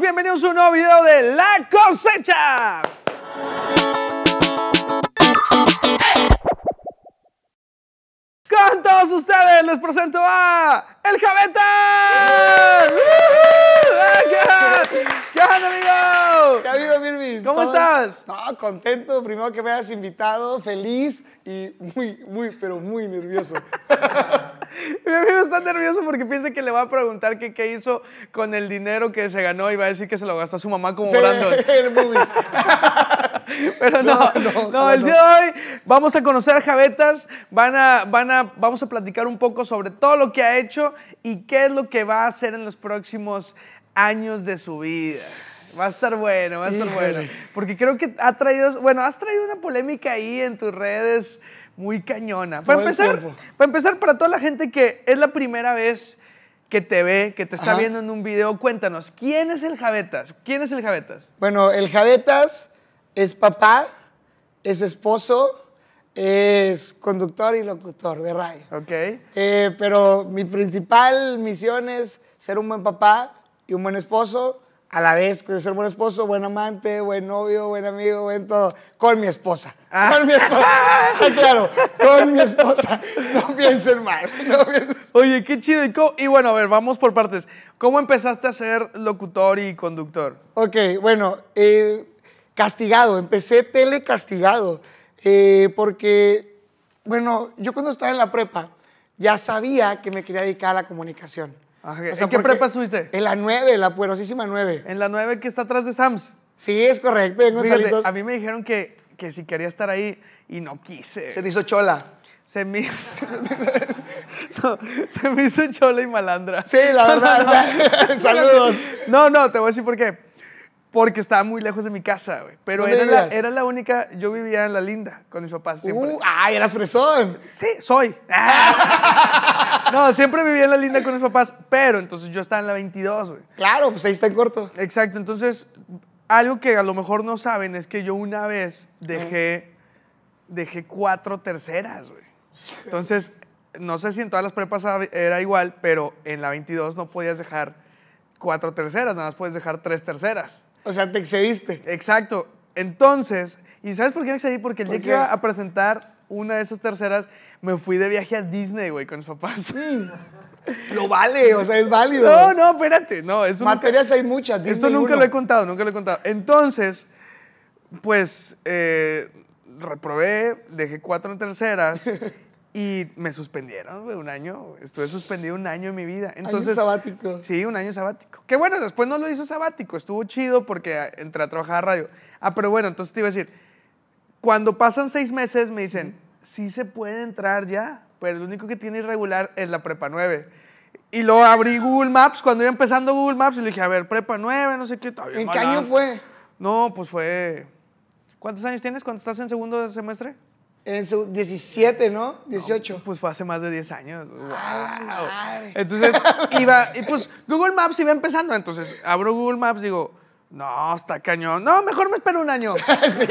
bienvenidos a un nuevo video de La Cosecha. Con todos ustedes les presento a El Javeta. ¿Qué onda, amigo? ¿Qué ha habido, Mirvin? ¿Cómo estás? No, contento, primero que me hayas invitado, feliz y muy, muy, pero muy nervioso. Mi amigo está nervioso porque piensa que le va a preguntar qué hizo con el dinero que se ganó y va a decir que se lo gastó a su mamá como sí, Brandon. Pero no, no, no, el día de hoy vamos a conocer a Javetas, van a, van a, vamos a platicar un poco sobre todo lo que ha hecho y qué es lo que va a hacer en los próximos años de su vida. Va a estar bueno, va a estar bueno. Porque creo que ha traído, bueno, has traído una polémica ahí en tus redes muy cañona. Para empezar, para empezar, para toda la gente que es la primera vez que te ve, que te está viendo en un video, cuéntanos, ¿quién es el Javetas? ¿Quién es el Javetas? Bueno, el Javetas es papá, es esposo, es conductor y locutor de radio. Ok. Eh, pero mi principal misión es ser un buen papá y un buen esposo a la vez puede ser buen esposo, buen amante, buen novio, buen amigo, buen todo, con mi esposa. Ah. Con mi esposa. Ah, claro, con mi esposa. No piensen mal. Oye, qué chido. Y, bueno, a ver, vamos por partes. ¿Cómo empezaste a ser locutor y conductor? Ok, bueno, eh, castigado. Empecé telecastigado, eh, porque, bueno, yo cuando estaba en la prepa ya sabía que me quería dedicar a la comunicación. ¿En qué prepa estuviste? En la 9, la puerosísima 9. En la 9 que está atrás de Sams. Sí, es correcto. a mí me dijeron que, que si quería estar ahí y no quise. Se te hizo chola. Se se me hizo chola y malandra. Sí, la verdad. Saludos. No, no, te voy a decir por qué. Porque estaba muy lejos de mi casa, güey. Pero era la, única. Yo vivía en la linda con mis papás Uh, ¡Ay, eras fresón! Sí, soy. no, siempre vivía en la linda con mis papás, pero entonces yo estaba en la 22, güey. Claro, pues ahí está en corto. Exacto, entonces algo que a lo mejor no saben es que yo una vez dejé, dejé cuatro terceras, güey. Entonces, no sé si en todas las prepas era igual, pero en la 22 no podías dejar cuatro terceras, nada más puedes dejar tres terceras. O sea, te excediste. Exacto. Entonces, ¿y sabes por qué me excedí? Porque el día que iba a presentar una de esas terceras, me fui de viaje a Disney, güey, con mis papás. Lo vale, o sea, es válido. No, no, espérate, no. Materias hay muchas. Disney esto nunca lo he contado, nunca lo he contado. Entonces, pues, eh, reprobé, dejé cuatro terceras Y me suspendieron, de un año. Estuve suspendido un año en mi vida. Entonces, sabático. Sí, un año sabático. Que bueno, después no lo hizo sabático. Estuvo chido porque entré a trabajar a radio. Ah, pero bueno, entonces te iba a decir, cuando pasan seis meses me dicen, sí se puede entrar ya, pero lo único que tiene irregular es la prepa 9. Y lo abrí Google Maps, cuando iba empezando Google Maps, y le dije, a ver, prepa 9, no sé qué. ¿En qué año fue? No, pues fue... ¿Cuántos años tienes cuando estás en segundo semestre? En su 17, ¿no? 18. pues fue hace más de 10 años. Wow. Entonces iba, y pues Google Maps iba empezando. Entonces abro Google Maps, digo, no, está cañón. No, mejor me espero un año. sí.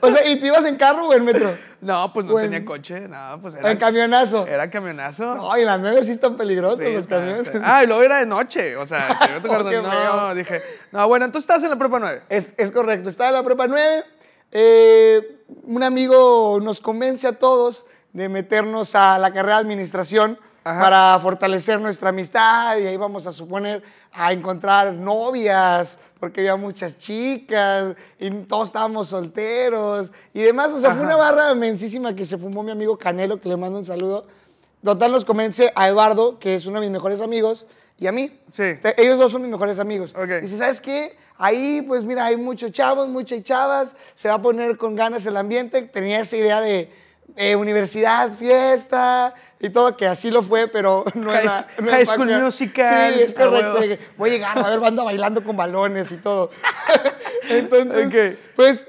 O sea, ¿y te ibas en carro o en metro? No, pues no tenía coche. No, pues era. En camionazo. Era camionazo. No, y las nueve sí están peligrosos los camiones. Ah, y luego era de noche. O sea, te acuerdo. Oh, tocar No, dije. No, bueno, entonces estás en la prepa 9. Es, es correcto. Estaba en la prueba 9. Eh, un amigo nos convence a todos de meternos a la carrera de administración para fortalecer nuestra amistad y ahí vamos a suponer a encontrar novias, porque había muchas chicas y todos estábamos solteros y demás. O sea, fue una barra mensísima que se fumó mi amigo Canelo, que le mando un saludo. Total nos convence a Eduardo, que es uno de mis mejores amigos, y a mí. Sí. Ellos dos son mis mejores amigos. Okay. Dice, ¿sabes qué? Ahí, pues mira, hay muchos chavos, muchas chavas, se va a poner con ganas el ambiente. Tenía esa idea de eh, universidad, fiesta y todo, que así lo fue, pero no era. high School Sí, es correcto. voy a llegar, a ver, banda bailando con balones y todo. Entonces, pues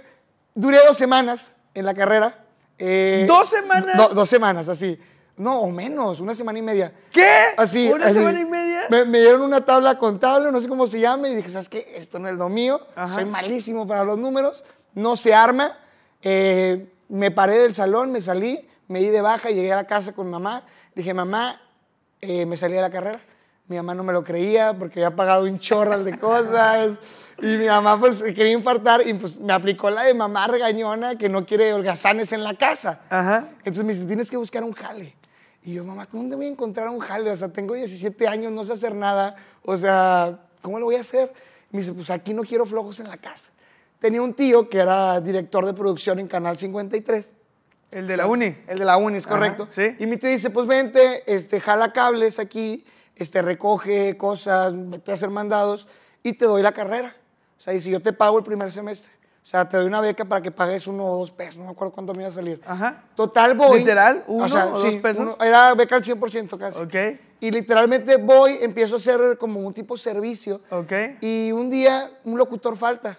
duré dos semanas en la carrera. Eh, ¿Dos semanas? dos semanas, así. No, o menos, una semana y media. ¿Qué? Así. ¿Una semana y media? Me, dieron una tabla contable, no sé cómo se llame, y dije, ¿sabes qué? Esto no es lo mío, soy malísimo para los números, no se arma. Eh, me paré del salón, me salí, me di de baja, llegué a la casa con mamá, dije, mamá, eh, me salí de la carrera. Mi mamá no me lo creía porque había pagado un chorral de cosas. Y mi mamá pues quería infartar y pues me aplicó la de mamá regañona que no quiere holgazanes en la casa. Entonces me dice, tienes que buscar un jale. Y yo, mamá, ¿dónde voy a encontrar un jale? O sea, tengo 17 años, no sé hacer nada. O sea, ¿cómo lo voy a hacer? Y me dice, pues aquí no quiero flojos en la casa. Tenía un tío que era director de producción en Canal 53. El de la uni. El de la uni, es correcto. Y mi tío dice, pues vente, este, jala cables aquí, este, recoge cosas, vete a hacer mandados y te doy la carrera. O sea, dice, yo te pago el primer semestre. O sea, te doy una beca para que pagues uno o dos pesos, no me acuerdo cuánto me iba a salir. Ajá. Total voy. ¿Literal? ¿Uno o, dos pesos? era beca al 100% casi. Ok. Y literalmente voy, empiezo a hacer como un tipo servicio. Ok. Y un día un locutor falta.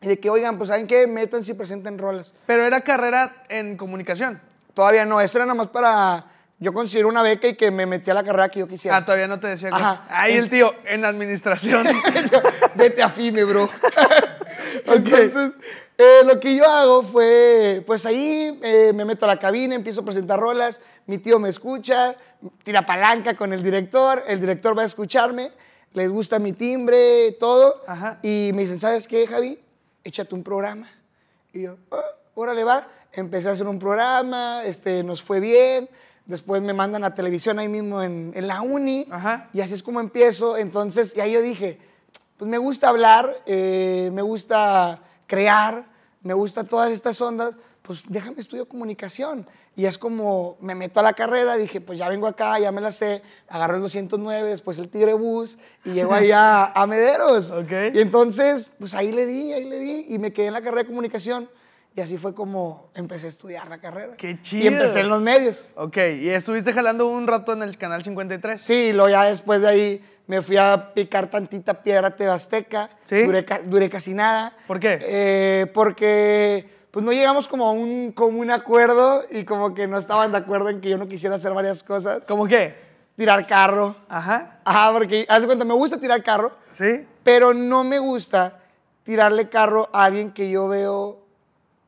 Y de que, oigan, pues saben que metan si presenten rolas. Pero era carrera en comunicación. Todavía no, eso era nada más para yo considero una beca y que me metí a la carrera que yo quisiera. Ah, todavía no te decía que. Ajá. Ahí el tío, en administración. Vete a FIME, bro. Entonces, eh, lo que yo hago fue, pues ahí eh, me meto a la cabina, empiezo a presentar rolas, mi tío me escucha, tira palanca con el director, el director va a escucharme, les gusta mi timbre, todo, y me dicen, ¿sabes qué, Javi? Échate un programa. Y yo, ah, órale va, empecé a hacer un programa, este, nos fue bien, después me mandan a televisión ahí mismo en, la uni, y así es como empiezo, entonces, y ahí yo dije, pues me gusta hablar, eh, me gusta crear, me gusta todas estas ondas, pues déjame estudio comunicación. Y es como me meto a la carrera, dije, pues ya vengo acá, ya me la sé, agarro el 209, después el Tigre Bus y llego allá a Mederos. Okay. Y entonces, pues ahí le di, ahí le di y me quedé en la carrera de comunicación. Y así fue como empecé a estudiar la carrera. ¡Qué chido! Y empecé en los medios. Ok, ¿y estuviste jalando un rato en el Canal 53? Sí, y luego ya después de ahí me fui a picar tantita piedra Tebasteca. ¿Sí? Duré, casi nada. ¿Por qué? Eh, porque pues no llegamos como a un, como acuerdo y como que no estaban de acuerdo en que yo no quisiera hacer varias cosas. ¿Cómo qué? Tirar carro. Ajá. Ajá, porque, haz de cuenta, me gusta tirar carro. Sí. Pero no me gusta tirarle carro a alguien que yo veo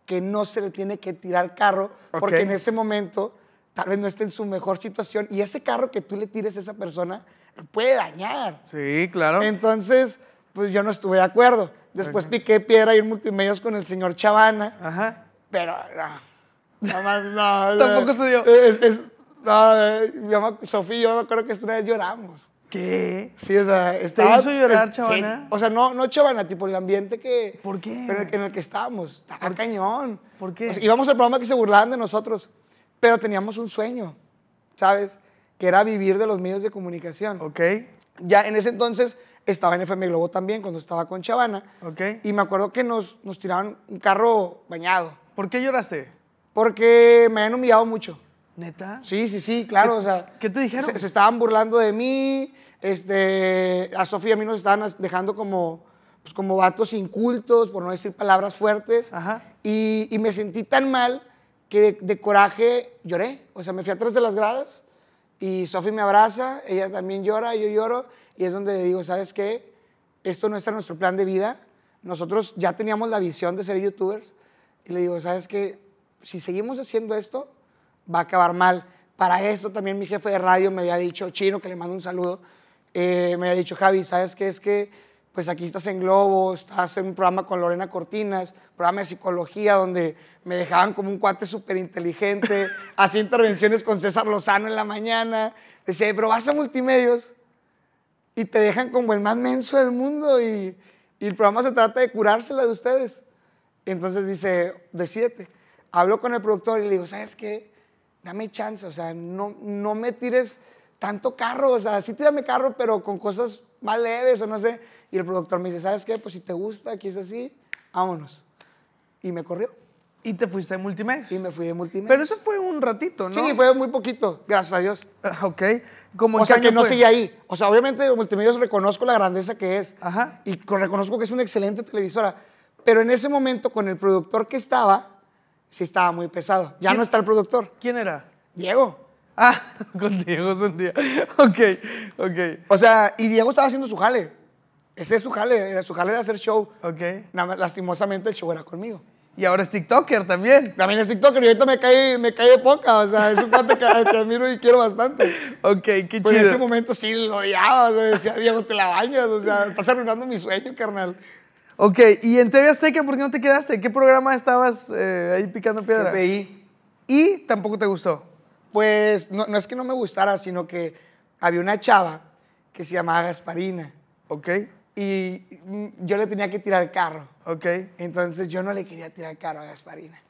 que no se le tiene que tirar carro, porque en ese momento tal vez no esté en su mejor situación y ese carro que tú le tires a esa persona puede dañar. Sí, claro. Entonces, pues yo no estuve de acuerdo. Después piqué piedra y en multimedios con el señor Chavana. Ajá. Pero no. no Tampoco soy yo. Es, es, no, Sofía, yo me acuerdo que una vez lloramos. ¿Qué? Sí, o sea, estaba, ¿Te hizo llorar, chavana? O sea, no, no chavana, tipo el ambiente que. ¿Por qué? Pero en el que estábamos. Estaba cañón. ¿Por qué? íbamos al programa que se burlaban de nosotros, pero teníamos un sueño, ¿sabes? Que era vivir de los medios de comunicación. Ok. Ya en ese entonces estaba en FM Globo también, cuando estaba con Chavana. Ok. Y me acuerdo que nos, nos tiraron un carro bañado. ¿Por qué lloraste? Porque me habían humillado mucho. ¿Neta? Sí, sí, sí, claro. o sea, ¿qué te dijeron? Se, se, estaban burlando de mí. Este, a Sofía y a mí nos estaban dejando como, pues, como vatos incultos, por no decir palabras fuertes. Y, me sentí tan mal que de, coraje lloré. O sea, me fui atrás de las gradas y Sofía me abraza, ella también llora, yo lloro. Y es donde le digo, ¿sabes qué? Esto no está en nuestro plan de vida. Nosotros ya teníamos la visión de ser youtubers. Y le digo, ¿sabes qué? Si seguimos haciendo esto, va a acabar mal. Para esto también mi jefe de radio me había dicho, Chino, que le mando un saludo, eh, me había dicho, Javi, ¿sabes qué? Es que pues aquí estás en Globo, estás en un programa con Lorena Cortinas, programa de psicología donde me dejaban como un cuate súper inteligente, hacía intervenciones con César Lozano en la mañana, decía, pero vas a multimedios y te dejan como el más menso del mundo y, y el programa se trata de curársela de ustedes. Entonces dice, decídete. Hablo con el productor y le digo, ¿sabes qué? dame chance, o sea, no, no me tires tanto carro, o sea, sí tírame carro, pero con cosas más leves o no sé. Y el productor me dice, ¿sabes qué? Pues si te gusta, aquí es así, vámonos. Y me corrió. Y te fuiste de multimedia. Y me fui de multimedia. Pero eso fue un ratito, ¿no? Sí, fue muy poquito, gracias a Dios. Ah, ok. Como o sea, que no seguí ahí. O sea, obviamente Multimedios reconozco la grandeza que es. Ajá. Y reconozco que es una excelente televisora. Pero en ese momento, con el productor que estaba, sí estaba muy pesado. Ya no está el productor. ¿Quién era? Diego. Ah, con Diego es un día. Ok, ok. O sea, y Diego estaba haciendo su jale. Ese es su jale, su jale era hacer show. Ok. lastimosamente el show era conmigo. Y ahora es TikToker también. También es TikToker y ahorita me cae, me cae de poca. O sea, es un cuate que, que, admiro y quiero bastante. Ok, qué chido. Pero en ese momento sí lo odiaba. decía, Diego, te la bañas. O sea, estás arruinando mi sueño, carnal. Ok, y en TV seca, ¿por qué no te quedaste? ¿Qué programa estabas eh, ahí picando piedra? TPI. ¿Y tampoco te gustó? Pues no, es que no me gustara, sino que había una chava que se llamaba Gasparina. Ok. Y mm, yo le tenía que tirar carro. Ok. Entonces yo no le quería tirar carro a Gasparina.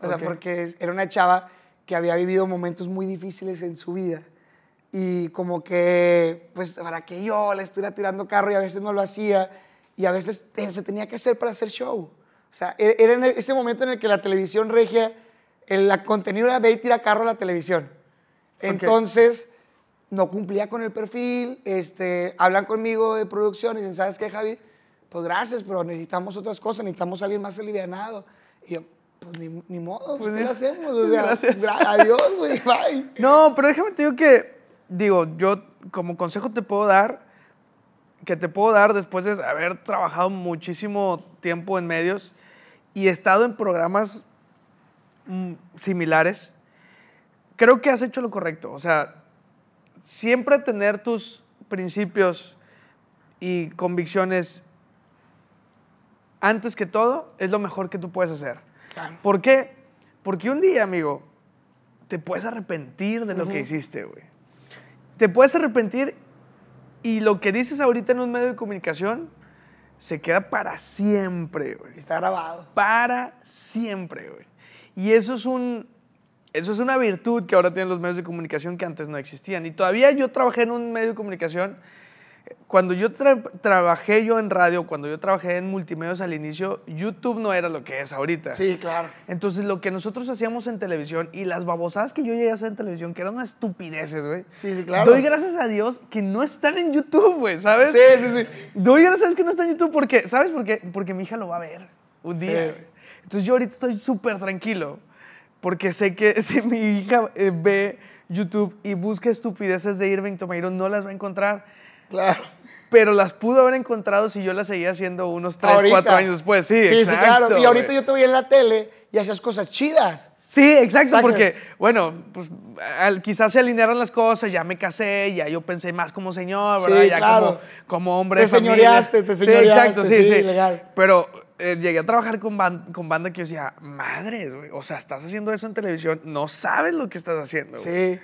O sea, porque era una chava que había vivido momentos muy difíciles en su vida. Y como que, pues, para que yo le estuviera tirando carro y a veces no lo hacía y a veces se tenía que hacer para hacer show. O sea, e, era en e, ese momento en el que la televisión regia, el contenido era ve y tira carro a la televisión. Entonces, no cumplía con el perfil, este, hablan conmigo de producción y dicen, ¿sabes qué, Javi? Pues gracias, pero necesitamos otras cosas, necesitamos alguien más alivianado. Y yo, pues ni, modo, pues, ¿qué hacemos? O sea, adiós, güey, bye. No, pero déjame te digo que, digo, yo como consejo te puedo dar que te puedo dar después de haber trabajado muchísimo tiempo en medios y estado en programas mm, similares, creo que has hecho lo correcto. O sea, siempre tener tus principios y convicciones antes que todo es lo mejor que tú puedes hacer. ¿Por qué? Porque un día, amigo, te puedes arrepentir de lo que hiciste, güey. Te puedes arrepentir y lo que dices ahorita en un medio de comunicación se queda para siempre, güey. Está grabado. Para siempre, güey. Y eso es un, eso es una virtud que ahora tienen los medios de comunicación que antes no existían. Y todavía yo trabajé en un medio de comunicación cuando yo trabajé yo en radio, cuando yo trabajé en multimedios al inicio, YouTube no era lo que es ahorita. Sí, claro. Entonces, lo que nosotros hacíamos en televisión y las babosadas que yo llegué a hacer en televisión, que eran unas estupideces, güey. Sí, sí, claro. Doy gracias a Dios que no están en YouTube, güey, ¿sabes? Sí, sí, sí. Doy gracias a Dios que no están en YouTube porque, ¿sabes por qué? Porque mi hija lo va a ver un día. Entonces, yo ahorita estoy súper tranquilo porque sé que si mi hija eh, ve YouTube y busca estupideces de Irving Tomeiro, no las va a encontrar Claro. Pero las pudo haber encontrado si yo las seguía haciendo unos 3, 4 años después. Sí, exacto, claro. Y ahorita yo te veía en la tele y hacías cosas chidas. Sí, exacto, porque, bueno, pues quizás se alinearon las cosas, ya me casé, ya yo pensé más como señor, ¿verdad? ya como, hombre. Te señoreaste, te señoreaste. Sí, exacto, sí, sí. Pero eh, llegué a trabajar con, con banda que yo decía, madre, güey, o sea, estás haciendo eso en televisión, no sabes lo que estás haciendo. Sí.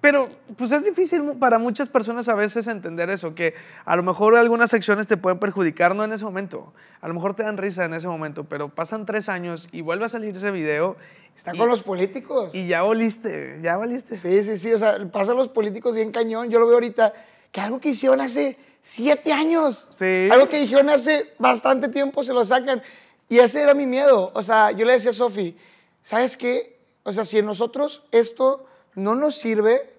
Pero pues es difícil para muchas personas a veces entender eso, que a lo mejor algunas acciones te pueden perjudicar, no en ese momento, a lo mejor te dan risa en ese momento, pero pasan tres años y vuelve a salir ese video. Está con los políticos. Y ya voliste, ya voliste. Sí, sí, sí, o sea, pasan los políticos bien cañón, yo lo veo ahorita, que algo que hicieron hace siete años, algo que dijeron hace bastante tiempo se lo sacan. Y ese era mi miedo, o sea, yo le decía a Sofi, ¿sabes qué? O sea, si en nosotros esto no nos sirve,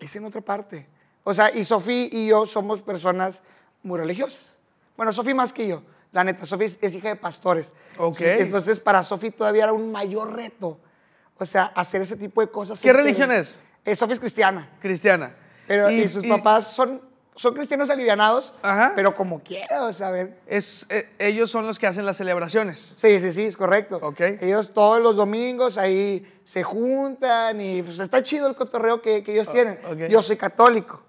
es en otra parte. O sea, y Sofía y yo somos personas muy religiosas. Bueno, Sofía más que yo. La neta, Sofía es, hija de pastores. Okay. Entonces, para Sofía todavía era un mayor reto. O sea, hacer ese tipo de cosas. ¿Qué religión es? Eh, es cristiana. Cristiana. Pero, y, sus papás son son cristianos alivianados, pero como quiero, o Es, eh, ellos son los que hacen las celebraciones. Sí, sí, sí, es correcto. Okay. Ellos todos los domingos ahí se juntan y pues, está chido el cotorreo que, ellos oh, tienen. Yo soy católico.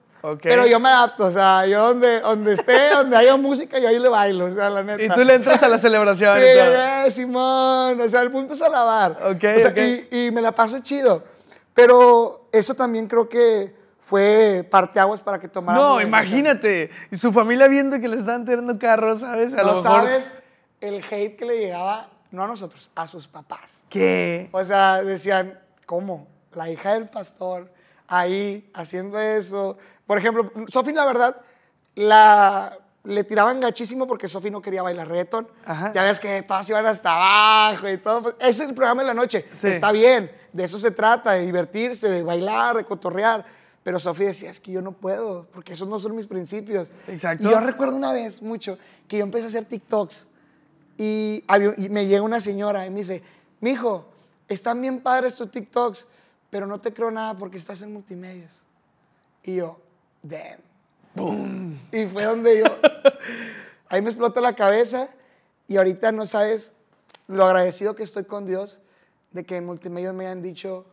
Pero yo me adapto, o sea, yo donde, donde esté, donde haya música, yo ahí le bailo, Y tú le entras a la celebraciones. sí, Simón, o sea, el punto es alabar. O sea, y, y me la paso chido. Pero eso también creo que fue parteaguas para que tomara. No, imagínate. Y su familia viendo que le estaban tirando carros, ¿sabes? lo sabes el hate que le llegaba, no a nosotros, a sus papás. ¿Qué? O sea, decían, ¿cómo? La hija del pastor, ahí, haciendo eso. Por ejemplo, Sofi, la verdad, la le tiraban gachísimo porque Sofi no quería bailar reggaeton. Ya ves que todas iban hasta abajo y todo. Pues, ese es el programa de la noche. Está bien, de eso se trata, de divertirse, de bailar, de cotorrear. Pero Sofía decía, es que yo no puedo, porque esos no son mis principios. Exacto. Y yo recuerdo una vez mucho que yo empecé a hacer TikToks y, me llega una señora y me dice, mijo, están bien padres tus TikToks, pero no te creo nada porque estás en multimedios. Y yo, damn. Boom. Y fue donde yo, ahí me explota la cabeza y ahorita no sabes lo agradecido que estoy con Dios de que en multimedios me hayan dicho,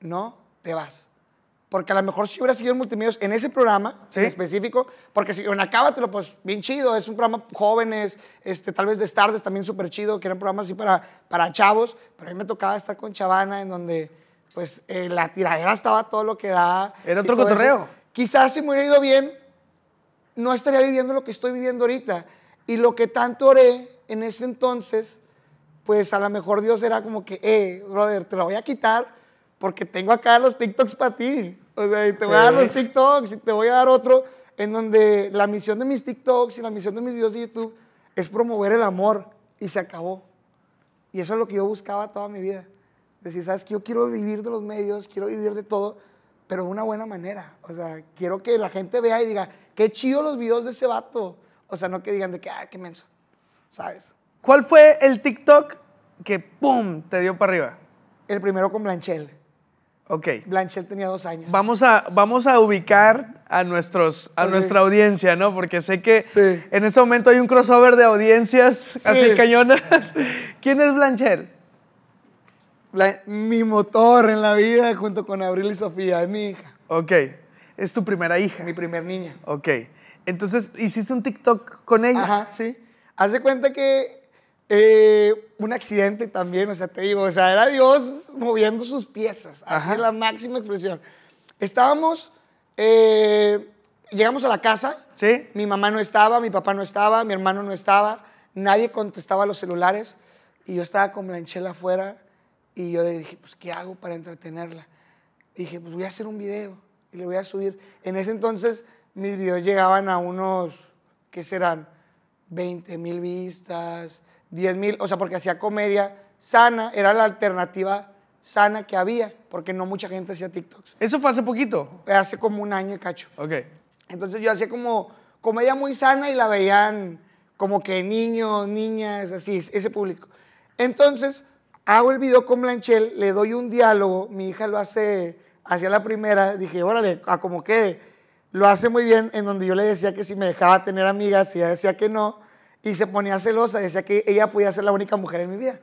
no, te vas porque a lo mejor si hubiera seguido en multimedios en ese programa en específico, porque si en Acábatelo, pues bien chido, es un programa jóvenes, este, tal vez de tardes también súper chido, que eran programa así para, para chavos, pero a mí me tocaba estar con Chavana en donde pues eh, la tiradera estaba todo lo que da. Era otro cotorreo. Quizás si me hubiera ido bien, no estaría viviendo lo que estoy viviendo ahorita. Y lo que tanto oré en ese entonces, pues a lo mejor Dios era como que, eh, brother, te lo voy a quitar porque tengo acá los TikToks para ti. O sea, y te voy a dar los TikToks y te voy a dar otro en donde la misión de mis TikToks y la misión de mis videos de YouTube es promover el amor y se acabó. Y eso es lo que yo buscaba toda mi vida. Decir, sabes que yo quiero vivir de los medios, quiero vivir de todo, pero de una buena manera. O sea, quiero que la gente vea y diga, qué chido los videos de ese vato. O sea, no que digan de que, ah, qué menso. ¿Sabes? ¿Cuál fue el TikTok que, ¡pum!, te dio para arriba? El primero con Blanchel. Ok. Blanchel tenía dos años. Vamos a, vamos a ubicar a, nuestros, a nuestra audiencia, ¿no? Porque sé que en este momento hay un crossover de audiencias así cañonas. ¿Quién es Blanchel? mi motor en la vida junto con Abril y Sofía, es mi hija. Ok. Es tu primera hija. Mi primer niña. Ok. Entonces, ¿hiciste un TikTok con ella? Ajá, sí. Hace cuenta que eh, un accidente también, o sea, te digo, o sea, era Dios moviendo sus piezas, así la máxima expresión. Estábamos, eh, llegamos a la casa, mi mamá no estaba, mi papá no estaba, mi hermano no estaba, nadie contestaba los celulares y yo estaba con Blanchela afuera y yo le dije, pues, ¿qué hago para entretenerla? dije, pues voy a hacer un video y le voy a subir. En ese entonces mis videos llegaban a unos, ¿qué serán? 20 mil vistas, 10 mil, o sea, porque hacía comedia sana, era la alternativa sana que había, porque no mucha gente hacía TikToks. ¿Eso fue hace poquito? Hace como un año cacho. Ok. Entonces yo hacía como comedia muy sana y la veían como que niños, niñas, así, ese público. Entonces hago el video con Blanchel, le doy un diálogo, mi hija lo hace, hacía la primera, dije, órale, a ah, como que Lo hace muy bien, en donde yo le decía que si me dejaba tener amigas, y ella decía que no y se ponía celosa, decía que ella podía ser la única mujer en mi vida.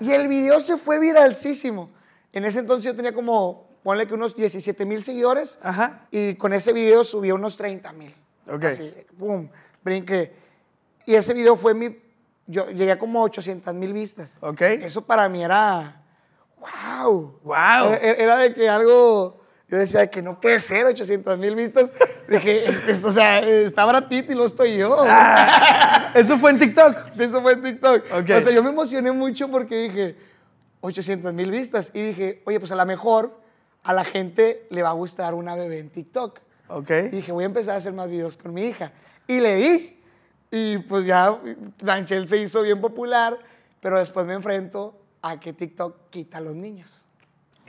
Y el video se fue viralísimo. En ese entonces yo tenía como, ponle que unos 17 mil seguidores. Ajá. Y con ese video subí unos 30 mil. Ok. Así, pum, brinqué. Y ese video fue mi, yo llegué a como 800 mil vistas. Ok. Eso para mí era, wow. Wow. E-, e-, era de que algo yo decía que no puede ser, 800 mil vistas. Dije, o sea, está Brad y lo estoy yo. Ah, ¿Eso fue en TikTok? Sí, eso fue en TikTok. O sea, yo me emocioné mucho porque dije, 800 mil vistas. Y dije, oye, pues a lo mejor a la gente le va a gustar una bebé en TikTok. Ok. Y dije, voy a empezar a hacer más videos con mi hija. Y leí. Y pues ya Danchel se hizo bien popular, pero después me enfrento a que TikTok quita a los niños.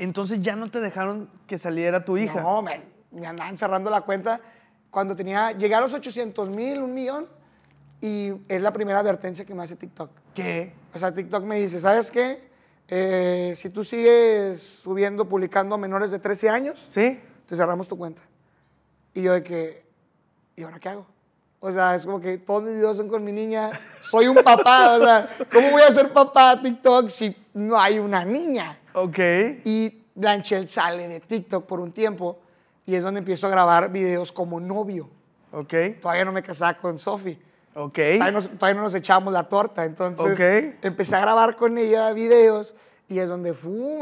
Entonces ya no te dejaron que saliera tu hija. No, me, me andaban cerrando la cuenta cuando tenía, llegué a los 800 mil, un millón, y es la primera advertencia que me hace TikTok. ¿Qué? O sea, TikTok me dice, ¿sabes qué? Eh, si tú sigues subiendo, publicando a menores de 13 años, ¿Sí? te cerramos tu cuenta. Y yo de que, ¿y ahora qué hago? O sea, es como que todos mis videos son con mi niña. Soy un papá, o sea, ¿cómo voy a ser papá a TikTok si no hay una niña? Ok. Y Blanchel sale de TikTok por un tiempo y es donde empiezo a grabar videos como novio. Ok. Todavía no me casaba con Sophie. Ok. Todavía, no nos echábamos la torta. Entonces okay. empecé a grabar con ella videos y es donde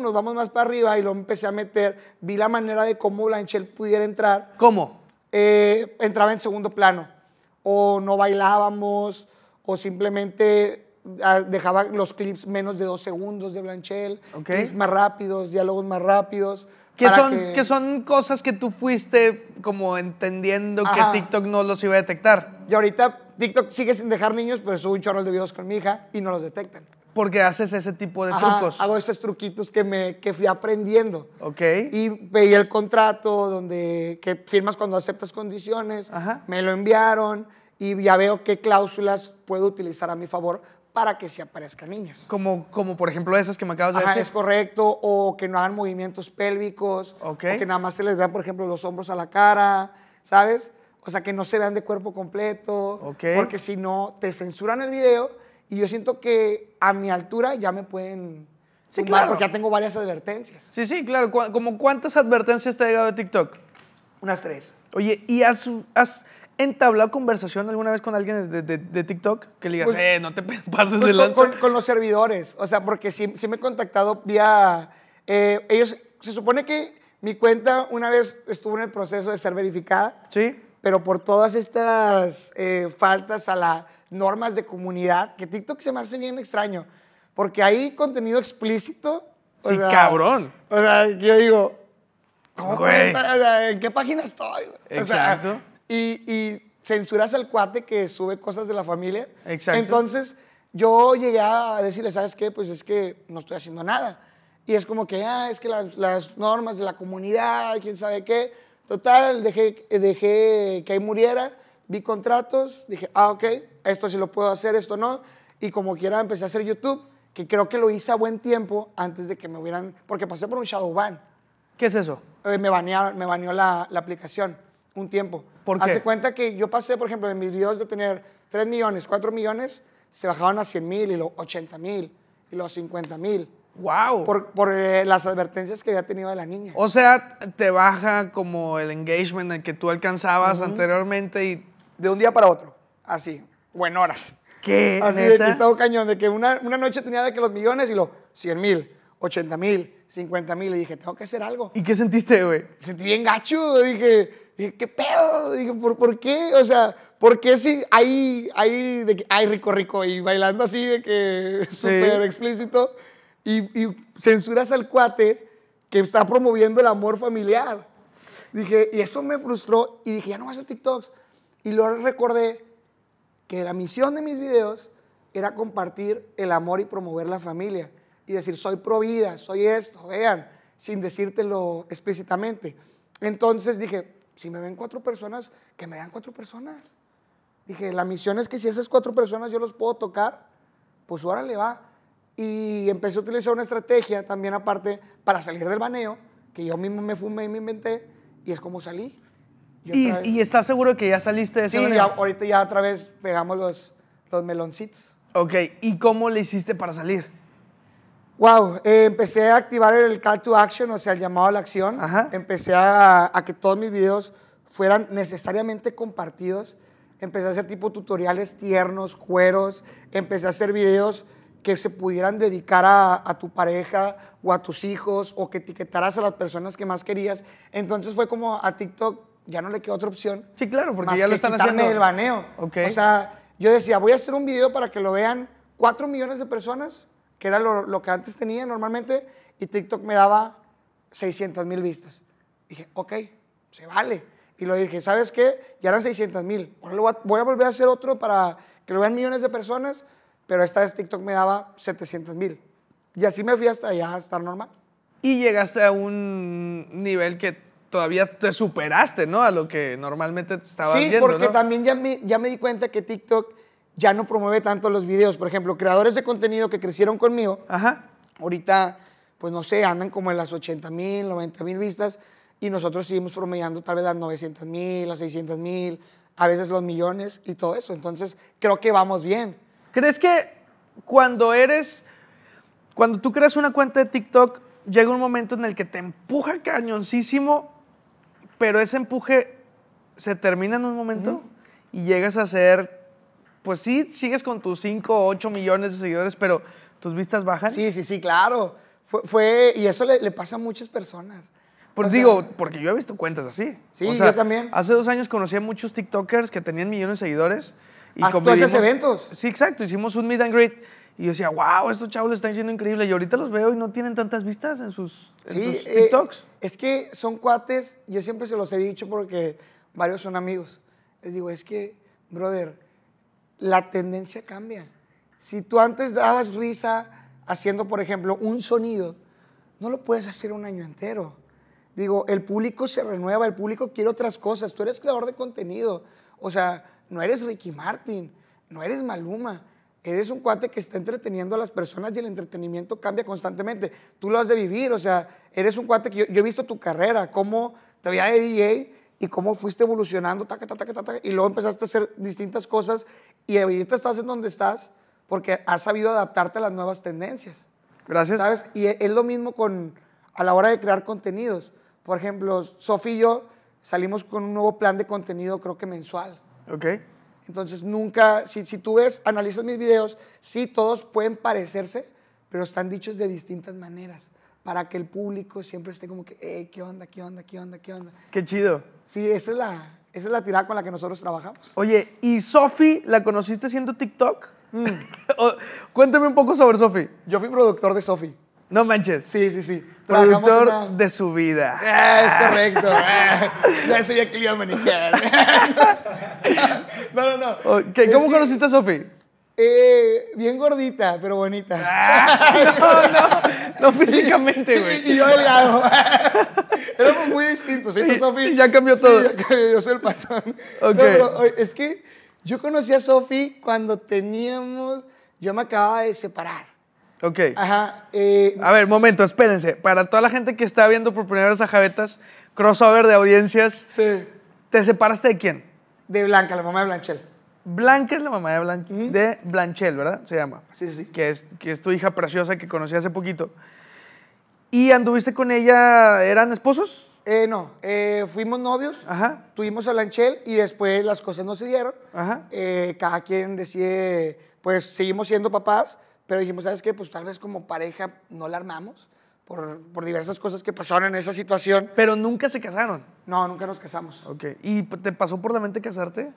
nos vamos más para arriba y lo empecé a meter. Vi la manera de cómo Blanchel pudiera entrar. ¿Cómo? Eh, entraba en segundo plano. O no bailábamos, o simplemente Ah, dejaba los clips menos de dos segundos de Blanchel, okay. clips más rápidos, diálogos más rápidos. Que son, que... son cosas que tú fuiste como entendiendo que TikTok no los iba a detectar. Y ahorita TikTok sigue sin dejar niños, pero subo un chorro de videos con mi hija y no los detectan. Porque haces ese tipo de trucos. Hago esos truquitos que, me, que fui aprendiendo. Ok. Y pedí el contrato donde que firmas cuando aceptas condiciones. Ajá. Me lo enviaron y ya veo qué cláusulas puedo utilizar a mi favor para que se aparezcan niños. Como, como por ejemplo esos que me acabas de Ajá, Es correcto, o que no hagan movimientos pélvicos, okay. o que nada más se les vean, por ejemplo, los hombros a la cara, ¿sabes? O sea, que no se vean de cuerpo completo, okay. porque si no, te censuran el video y yo siento que a mi altura ya me pueden... Sí, claro. Porque ya tengo varias advertencias. Sí, sí, claro. como cuántas advertencias te ha llegado de TikTok? Unas tres. Oye, ¿y has entablado conversación alguna vez con alguien de, TikTok que le digas, pues, eh, no te pases el pues, de Con, los servidores, o sea, porque sí, me he contactado vía... Eh, ellos, se supone que mi cuenta una vez estuvo en el proceso de ser verificada. Sí. Pero por todas estas eh, faltas a las normas de comunidad, que TikTok se me hace bien extraño, porque hay contenido explícito. sí, cabrón. O sea, yo digo, ¿cómo puede estar, ¿en qué página estoy? Exacto y, y censuras al cuate que sube cosas de la familia. Exacto. Entonces yo llegué a decirle, ¿sabes qué? Pues es que no estoy haciendo nada. Y es como que, ah, es que las, normas de la comunidad, quién sabe qué. Total, dejé, dejé que ahí muriera, vi contratos, dije, ah, ok, esto sí lo puedo hacer, esto no. Y como quiera empecé a hacer YouTube, que creo que lo hice a buen tiempo antes de que me hubieran, porque pasé por un shadow ban. ¿Qué es eso? Eh, me, me baneó la, la aplicación un tiempo. Hace cuenta que yo pasé, por ejemplo, de mis videos de tener 3 millones, 4 millones, se bajaban a 100 mil y los 80 mil y los 50 mil. Wow. Por, eh, las advertencias que había tenido de la niña. O sea, te baja como el engagement el que tú alcanzabas anteriormente y... De un día para otro, así, o horas. ¿Qué? Así de que estaba cañón, de que una, una noche tenía de que los millones y los 100 mil, 80 mil, 50 mil. Y dije, tengo que hacer algo. ¿Y qué sentiste, güey? Sentí bien gacho. Dije, dije ¿qué pedo? Dije, ¿por, ¿por qué? O sea, ¿por qué si hay, hay, de que, ay, rico, rico, y bailando así de que súper explícito? Y, y censuras al cuate que está promoviendo el amor familiar. Dije, y eso me frustró. Y dije, ya no voy a hacer TikToks. Y luego recordé que la misión de mis videos era compartir el amor y promover la familia y decir, soy pro vida, soy esto, vean, sin decírtelo explícitamente. Entonces dije, si me ven cuatro personas, que me vean cuatro personas. Dije, la misión es que si esas cuatro personas yo los puedo tocar, pues ahora le va. Y empecé a utilizar una estrategia también aparte para salir del baneo, que yo mismo me fumé y me inventé, y es como salí. ¿Y, ¿Y, estás seguro que ya saliste de ese Sí, ahorita ya otra vez pegamos los, los meloncitos. Ok, ¿y cómo le hiciste para salir? Wow, eh, empecé a activar el call to action, o sea, el llamado a la acción. Empecé a, que todos mis videos fueran necesariamente compartidos. Empecé a hacer tipo tutoriales tiernos, cueros. Empecé a hacer videos que se pudieran dedicar a, tu pareja o a tus hijos o que etiquetaras a las personas que más querías. Entonces fue como a TikTok ya no le quedó otra opción. Sí, claro, porque ya lo están haciendo. el baneo. O sea, yo decía, voy a hacer un video para que lo vean cuatro millones de personas que era lo, que antes tenía normalmente, y TikTok me daba 600 mil vistas. Dije, ok, se vale. Y lo dije, ¿sabes qué? Ya eran 600 mil. voy, a, volver a hacer otro para que lo vean millones de personas, pero esta vez TikTok me daba 700 mil. Y así me fui hasta allá a estar normal. Y llegaste a un nivel que todavía te superaste, ¿no? A lo que normalmente estaba sí, viendo, Sí, porque también ya me di cuenta que TikTok ya no promueve tanto los videos. Por ejemplo, creadores de contenido que crecieron conmigo, Ajá. ahorita, pues no sé, andan como en las 80 mil, 90 mil vistas y nosotros seguimos promediando tal vez las 900 mil, las 600 mil, a veces los millones y todo eso. Entonces, creo que vamos bien. ¿Crees que cuando eres, cuando tú creas una cuenta de TikTok, llega un momento en el que te empuja cañoncísimo, pero ese empuje se termina en un momento y llegas a ser pues sí, sigues con tus 5 o 8 millones de seguidores, pero tus vistas bajan. Sí, sí, sí, claro. Fue, y eso le, pasa a muchas personas. Pues digo, porque yo he visto cuentas así. Sí, yo también. Hace dos años conocí a muchos TikTokers que tenían millones de seguidores. Y haces eventos? Sí, exacto. Hicimos un meet and greet. Y yo decía, wow, estos chavos están yendo increíble. Y ahorita los veo y no tienen tantas vistas en sus, eh, TikToks. es que son cuates, yo siempre se los he dicho porque varios son amigos. Les digo, es que, brother, la tendencia cambia. Si tú antes dabas risa haciendo, por ejemplo, un sonido, no lo puedes hacer un año entero. Digo, el público se renueva, el público quiere otras cosas. Tú eres creador de contenido. O sea, no eres Ricky Martin, no eres Maluma. Eres un cuate que está entreteniendo a las personas y el entretenimiento cambia constantemente. Tú lo has de vivir, o sea, eres un cuate que yo, he visto tu carrera, cómo te había de DJ y cómo fuiste evolucionando, taca, taca, taca, y luego empezaste a hacer distintas cosas y ahorita estás en donde estás porque has sabido adaptarte a las nuevas tendencias. Gracias. ¿Sabes? Y es lo mismo con a la hora de crear contenidos. Por ejemplo, Sofía y yo salimos con un nuevo plan de contenido, creo que mensual. Ok. Entonces, nunca, si, si tú ves, analizas mis videos, sí, todos pueden parecerse, pero están dichos de distintas maneras para que el público siempre esté como que, eh, ¿qué onda, qué onda, qué onda, qué onda? Qué chido. Sí, esa es la, esa es la tirada con la que nosotros trabajamos. Oye, ¿y Sofi la conociste siendo TikTok? Mm. Cuéntame un poco sobre Sofi. Yo fui productor de Sofi. No manches. Sí, sí, sí. Productor de su vida. Eh, es correcto. Eh, Yo soy el No, no, no. ¿Cómo conociste a Sofi? Eh, bien gordita, pero bonita. Ah, no, no, no físicamente, güey. Y, yo delgado. Éramos muy distintos. ¿sí? ya cambió todo. yo, soy el patrón es que yo conocí a Sofi cuando teníamos. Yo me acababa de separar. Ok. Ajá. Eh, a ver, momento, espérense. Para toda la gente que está viendo por primera vez a Javetas, crossover de audiencias. Sí. ¿Te separaste de quién? De Blanca, la mamá de Blanchel. Blanca es la mamá de, de Blanchel, ¿verdad? Se llama. Sí, sí, sí. Que es, que es tu hija preciosa que conocí hace poquito. ¿Y anduviste con ella? ¿Eran esposos? Eh, no, eh, fuimos novios, Ajá. tuvimos a Blanchel y después las cosas no se dieron. Ajá. Eh, cada quien decide, pues seguimos siendo papás, pero dijimos, ¿sabes qué? Pues tal vez como pareja no la armamos por, por diversas cosas que pasaron en esa situación. Pero nunca se casaron. No, nunca nos casamos. Ok, ¿y te pasó por la mente casarte?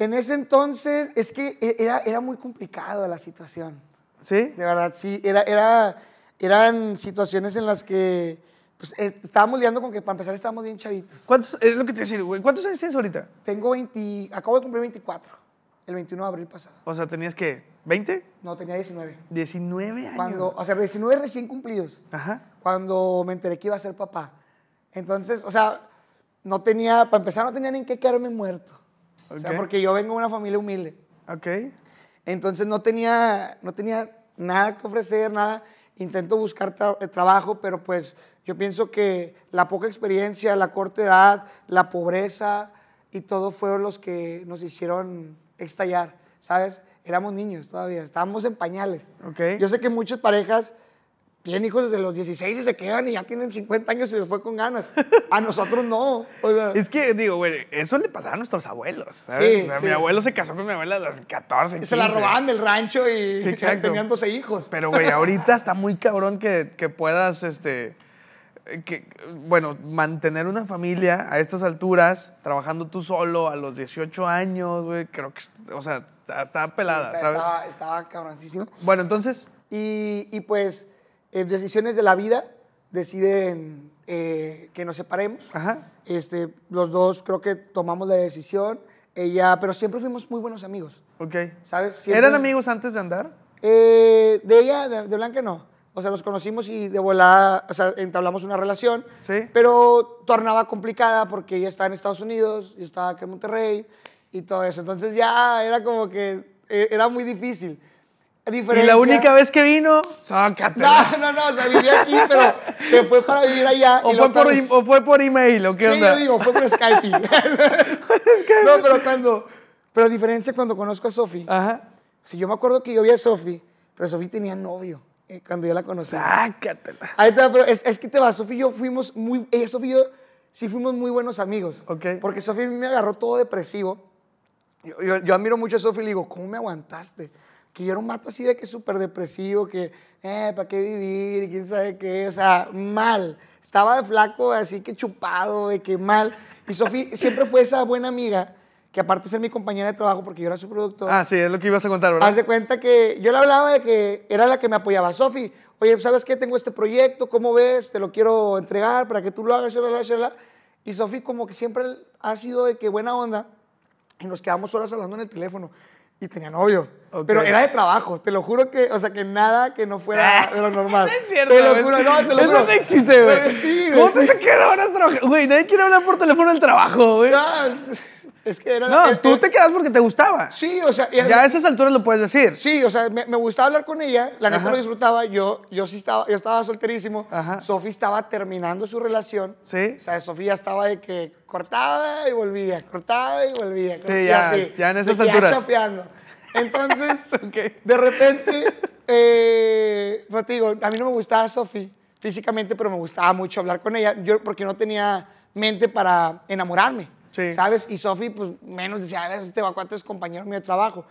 En ese entonces, es que e, era, era muy complicado la situación. ¿Sí? De verdad, sí. Era, era, eran situaciones en las que pues, eh, estábamos liando con que para empezar estábamos bien chavitos. ¿Cuántos, es lo que ¿Cuántos años tienes ahorita? Tengo 20, acabo de cumplir 24, el 21 de abril pasado. O sea, ¿tenías que ¿20? No, tenía 19. 19 años. Cuando, o sea, 19 recién cumplidos. Ajá. Cuando me enteré que iba a ser papá. Entonces, o sea, no tenía, para empezar, no tenía ni en qué quedarme muerto. O sea, porque yo vengo de una familia humilde. Ok. Entonces no tenía, no tenía nada que ofrecer, nada. Intento buscar eh, trabajo, pero pues yo pienso que la poca experiencia, la corta edad, la pobreza y todo fueron los que nos hicieron estallar, ¿sabes? Éramos niños todavía, estábamos en pañales. Ok. Yo sé que muchas parejas tienen hijos desde los 16 y se quedan y ya tienen 50 años y se fue con ganas. A nosotros no. Es que, digo, güey, eso le pasaba a nuestros abuelos. Mi abuelo se casó con mi abuela a los 14. y Se la robaban del rancho y tenían 12 hijos. Pero, güey, ahorita está muy cabrón que, puedas, este, que, bueno, mantener una familia a estas alturas, trabajando tú solo a los 18 años, güey, creo que, o sea, estaba pelada. Estaba, estaba cabroncísimo. Bueno, entonces... Y, y pues decisiones de la vida deciden eh, que nos separemos. Este, los dos creo que tomamos la decisión. Ella, pero siempre fuimos muy buenos amigos. Ok. ¿Sabes? ¿Eran amigos antes de andar? Eh, de ella, de, Blanca, no. O sea, nos conocimos y de volada, o sea, entablamos una relación. Pero tornaba complicada porque ella estaba en Estados Unidos, yo estaba aquí en Monterrey y todo eso. Entonces ya era como que eh, era muy difícil. Y la única vez que vino, sácate. No, no, no, se vivía aquí, pero se fue para vivir allá. O, fue, por, o fue por email, ¿o qué sí, onda? Sí, yo digo, fue por Skype. no, pero cuando... Pero la diferencia cuando conozco a Sofi. Ajá. O yo me acuerdo que yo vi a Sofi, pero Sofi tenía novio eh, cuando yo la conocí. Sácatela. Ahí está, pero es, es que te va, Sofi y yo fuimos muy... Ella, Sofi y yo sí fuimos muy buenos amigos. Ok. Porque Sofi me agarró todo depresivo. Yo, yo, yo, admiro mucho a Sofi y le digo, ¿cómo me aguantaste? que yo era un mato así de que súper depresivo, que, eh, ¿para qué vivir? ¿Quién sabe qué? O sea, mal. Estaba de flaco, así que chupado, de que mal. Y Sofía siempre fue esa buena amiga, que aparte de ser mi compañera de trabajo, porque yo era su productor. Ah, sí, es lo que ibas a contar, ¿verdad? Haz de cuenta que yo le hablaba de que era la que me apoyaba. Sofi, oye, ¿sabes qué? Tengo este proyecto, ¿cómo ves? Te lo quiero entregar para que tú lo hagas, lo shalala. Y Sofi como que siempre ha sido de que buena onda y nos quedamos horas hablando en el teléfono y tenía novio. Pero era de trabajo, te lo juro que, o sea, que nada que no fuera ah. de lo normal. no es cierto. Te lo juro, no, te lo juro. Eso no existe, güey. Pero Sí, ¿Cómo te se quedaron a trabajando? Güey, nadie quiere hablar por teléfono del trabajo, güey. Es que No, tú te quedas porque te gustaba. Sí, o sea. ya a esas alturas lo puedes decir. Sí, o sea, me, me gustaba hablar con ella, la neta lo disfrutaba. Yo, yo sí estaba, yo estaba solterísimo. Sofi estaba terminando su relación. Sí. O sea, Sofía estaba de que cortaba y volvía, cortaba y volvía. Sí, ya, ya en esas alturas. Entonces, de repente, no eh, pues te digo, a mí no me gustaba Sofía físicamente, pero me gustaba mucho hablar con ella. Yo, porque no tenía mente para enamorarme. ¿Sabes? Y Sofi, pues menos decía, a veces este vacuante es compañero mío de trabajo.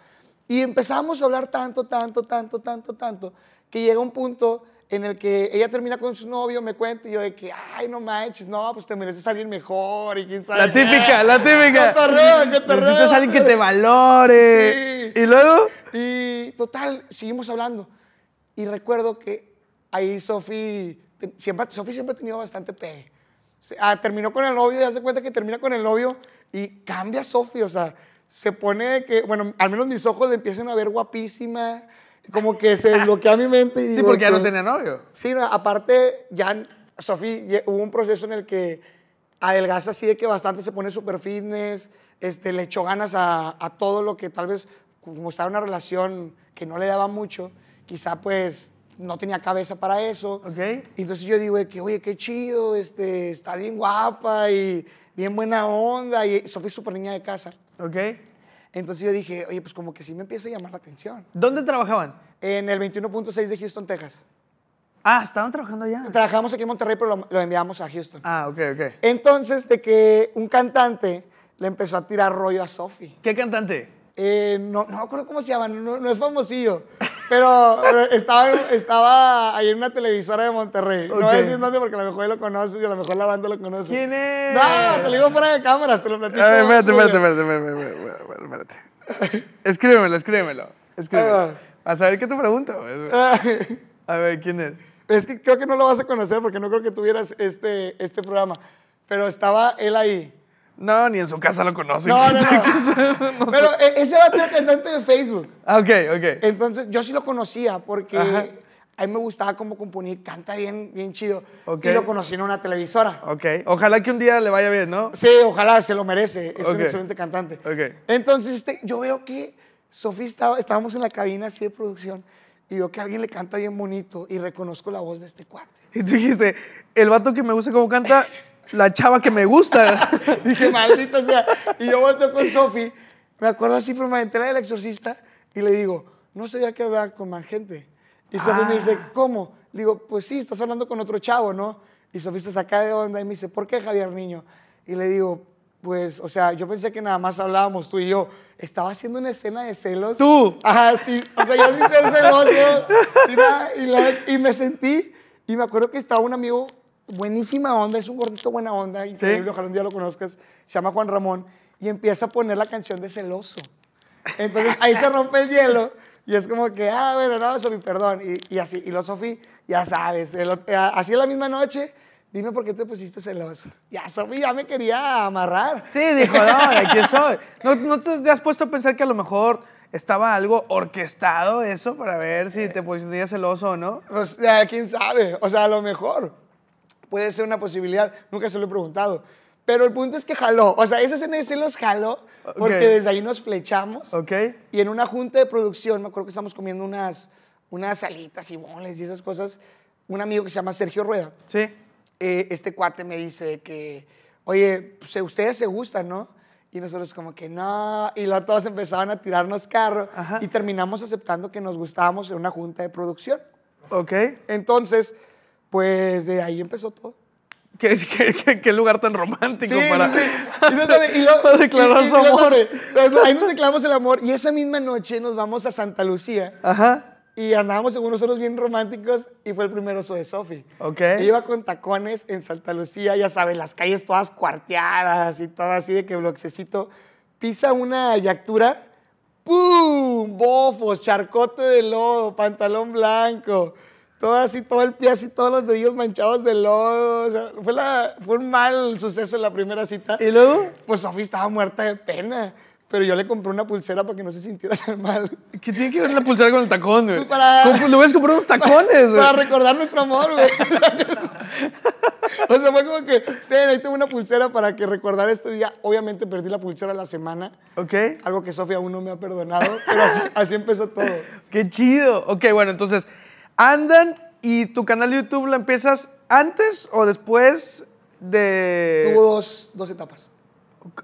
Y empezamos a hablar tanto, tanto, tanto, tanto, tanto, que llega un punto en el que ella termina con su novio, me cuenta y yo de que, ay, no manches, no, pues te mereces a alguien mejor y quién sabe. La típica, la típica. qué alguien que te valore. ¿Y luego? Y total, seguimos hablando. Y recuerdo que ahí Sofi siempre, siempre ha tenido bastante pe Ah, terminó con el novio y hace cuenta que termina con el novio y cambia Sofi, o sea, se pone que, bueno, al menos mis ojos le empiezan a ver guapísima, como que se desbloquea mi mente. Y sí, porque ya no tenía novio. Sí, aparte, ya Sofi, hubo un proceso en el que adelgaza así de que bastante, se pone super fitness, este, le echó ganas a, a todo lo que tal vez, como estaba una relación que no le daba mucho, quizá pues no tenía cabeza para eso. Okay. entonces yo digo, que, oye, qué chido, este, está bien guapa y bien buena onda. Y Sofía es súper niña de casa. Ok. Entonces yo dije, oye, pues como que sí me empieza a llamar la atención. ¿Dónde trabajaban? En el 21.6 de Houston, Texas. Ah, estaban trabajando allá. Trabajamos aquí en Monterrey, pero lo, enviamos a Houston. Ah, ok, ok. Entonces, de que un cantante le empezó a tirar rollo a Sofía. ¿Qué cantante? Eh, no, no me acuerdo cómo se llama, no es famosillo. Pero estaba, estaba ahí en una televisora de Monterrey. No voy a decir dónde porque a lo mejor él lo conoces y a lo mejor la banda lo conoce. ¿Quién es? No, te lo digo fuera de cámaras, te lo platico. A ver, espérate, espérate, espérate, espérate, espérate, Escríbemelo, escríbemelo. Escríbemelo. Ah. A saber qué te pregunto. Ah. A ver, ¿quién es? Es que creo que no lo vas a conocer porque no creo que tuvieras este, este programa. Pero estaba él ahí. No, ni en su casa lo conocen. No, no, Pero e-, ese vato era cantante de Facebook. Ah, ok, ok. Entonces, yo sí lo conocía porque a mí me gustaba cómo componía, canta bien, bien chido. Okay. Y lo conocí en una televisora. Ok. Ojalá que un día le vaya bien, ¿no? Sí, ojalá, se lo merece. Es un excelente cantante. Ok. Entonces, este, yo veo que Sofía estaba, estábamos en la cabina así de producción y veo que alguien le canta bien bonito y reconozco la voz de este cuate. Y tú dijiste, el vato que me gusta cómo canta la chava que me gusta. Dije, maldita sea. Y yo volteo con Sofi, me acuerdo así, pero me entré del exorcista y le digo, no sé ya que hablar con más gente. Y Sofi me dice, ah. ¿cómo? Le digo, pues sí, estás hablando con otro chavo, ¿no? Y Sofi se saca de onda y me dice, ¿por qué Javier Niño? Y le digo, pues, o sea, yo pensé que nada más hablábamos tú y yo. Estaba haciendo una escena de celos. ¿Tú? Ajá, sí. O sea, yo sin ser celoso. y me sentí, y me acuerdo que estaba un amigo buenísima onda, es un gordito buena onda, increíble, ojalá un día lo conozcas, se llama Juan Ramón, y empieza a poner la canción de Celoso. Entonces ahí se rompe el hielo y es como que, ah, bueno, no, Sofi, perdón. Y, así, y lo Sofi, ya sabes, eh, así en la misma noche, dime por qué te pusiste celoso. Ya, Sofi, ya me quería amarrar. Sí, dijo, no, aquí soy. ¿No, te has puesto a pensar que a lo mejor estaba algo orquestado eso para ver si eh. te pusiste celoso o no? Pues, quién sabe, o sea, a lo mejor. Puede ser una posibilidad, nunca se lo he preguntado. Pero el punto es que jaló. O sea, ese CNC los jaló porque desde ahí nos flechamos. Ok. Y en una junta de producción, me acuerdo que estábamos comiendo unas, unas salitas y boles y esas cosas. Un amigo que se llama Sergio Rueda. Sí. Eh, este cuate me dice que, oye, pues, eh, ustedes se gustan, ¿no? Y nosotros como que no, y luego todos empezaban a tirarnos carro y terminamos aceptando que nos gustábamos en una junta de producción. Ok. Entonces, pues de ahí empezó todo. ¿Qué, lugar tan romántico para, sí, sí. y declarar amor. ahí nos declaramos el amor y esa misma noche nos vamos a Santa Lucía. Ajá. Y andábamos según nosotros bien románticos y fue el primero oso de Sofi. Ok. iba con tacones en Santa Lucía, ya saben, las calles todas cuarteadas y todo así de que bloquecito. Pisa una yactura, ¡pum! Bofos, charcote de lodo, pantalón blanco todo así, todo el pie así, todos los dedillos manchados de lodo. fue, la, fue un mal suceso en la primera cita. ¿Y luego? Pues Sofía estaba muerta de pena. Pero yo le compré una pulsera para que no se sintiera tan mal. ¿Qué tiene que ver la pulsera con el tacón, güey? Pues le voy a comprar unos tacones, güey. Para, recordar nuestro amor, güey. o sea, fue como que, usted ahí tengo una pulsera para que recordar este día. Obviamente perdí la pulsera la semana. Ok. Algo que Sofía aún no me ha perdonado, pero así, así empezó todo. Qué chido. Ok, bueno, entonces andan y tu canal de YouTube lo empiezas antes o después de... Tuvo dos, dos etapas.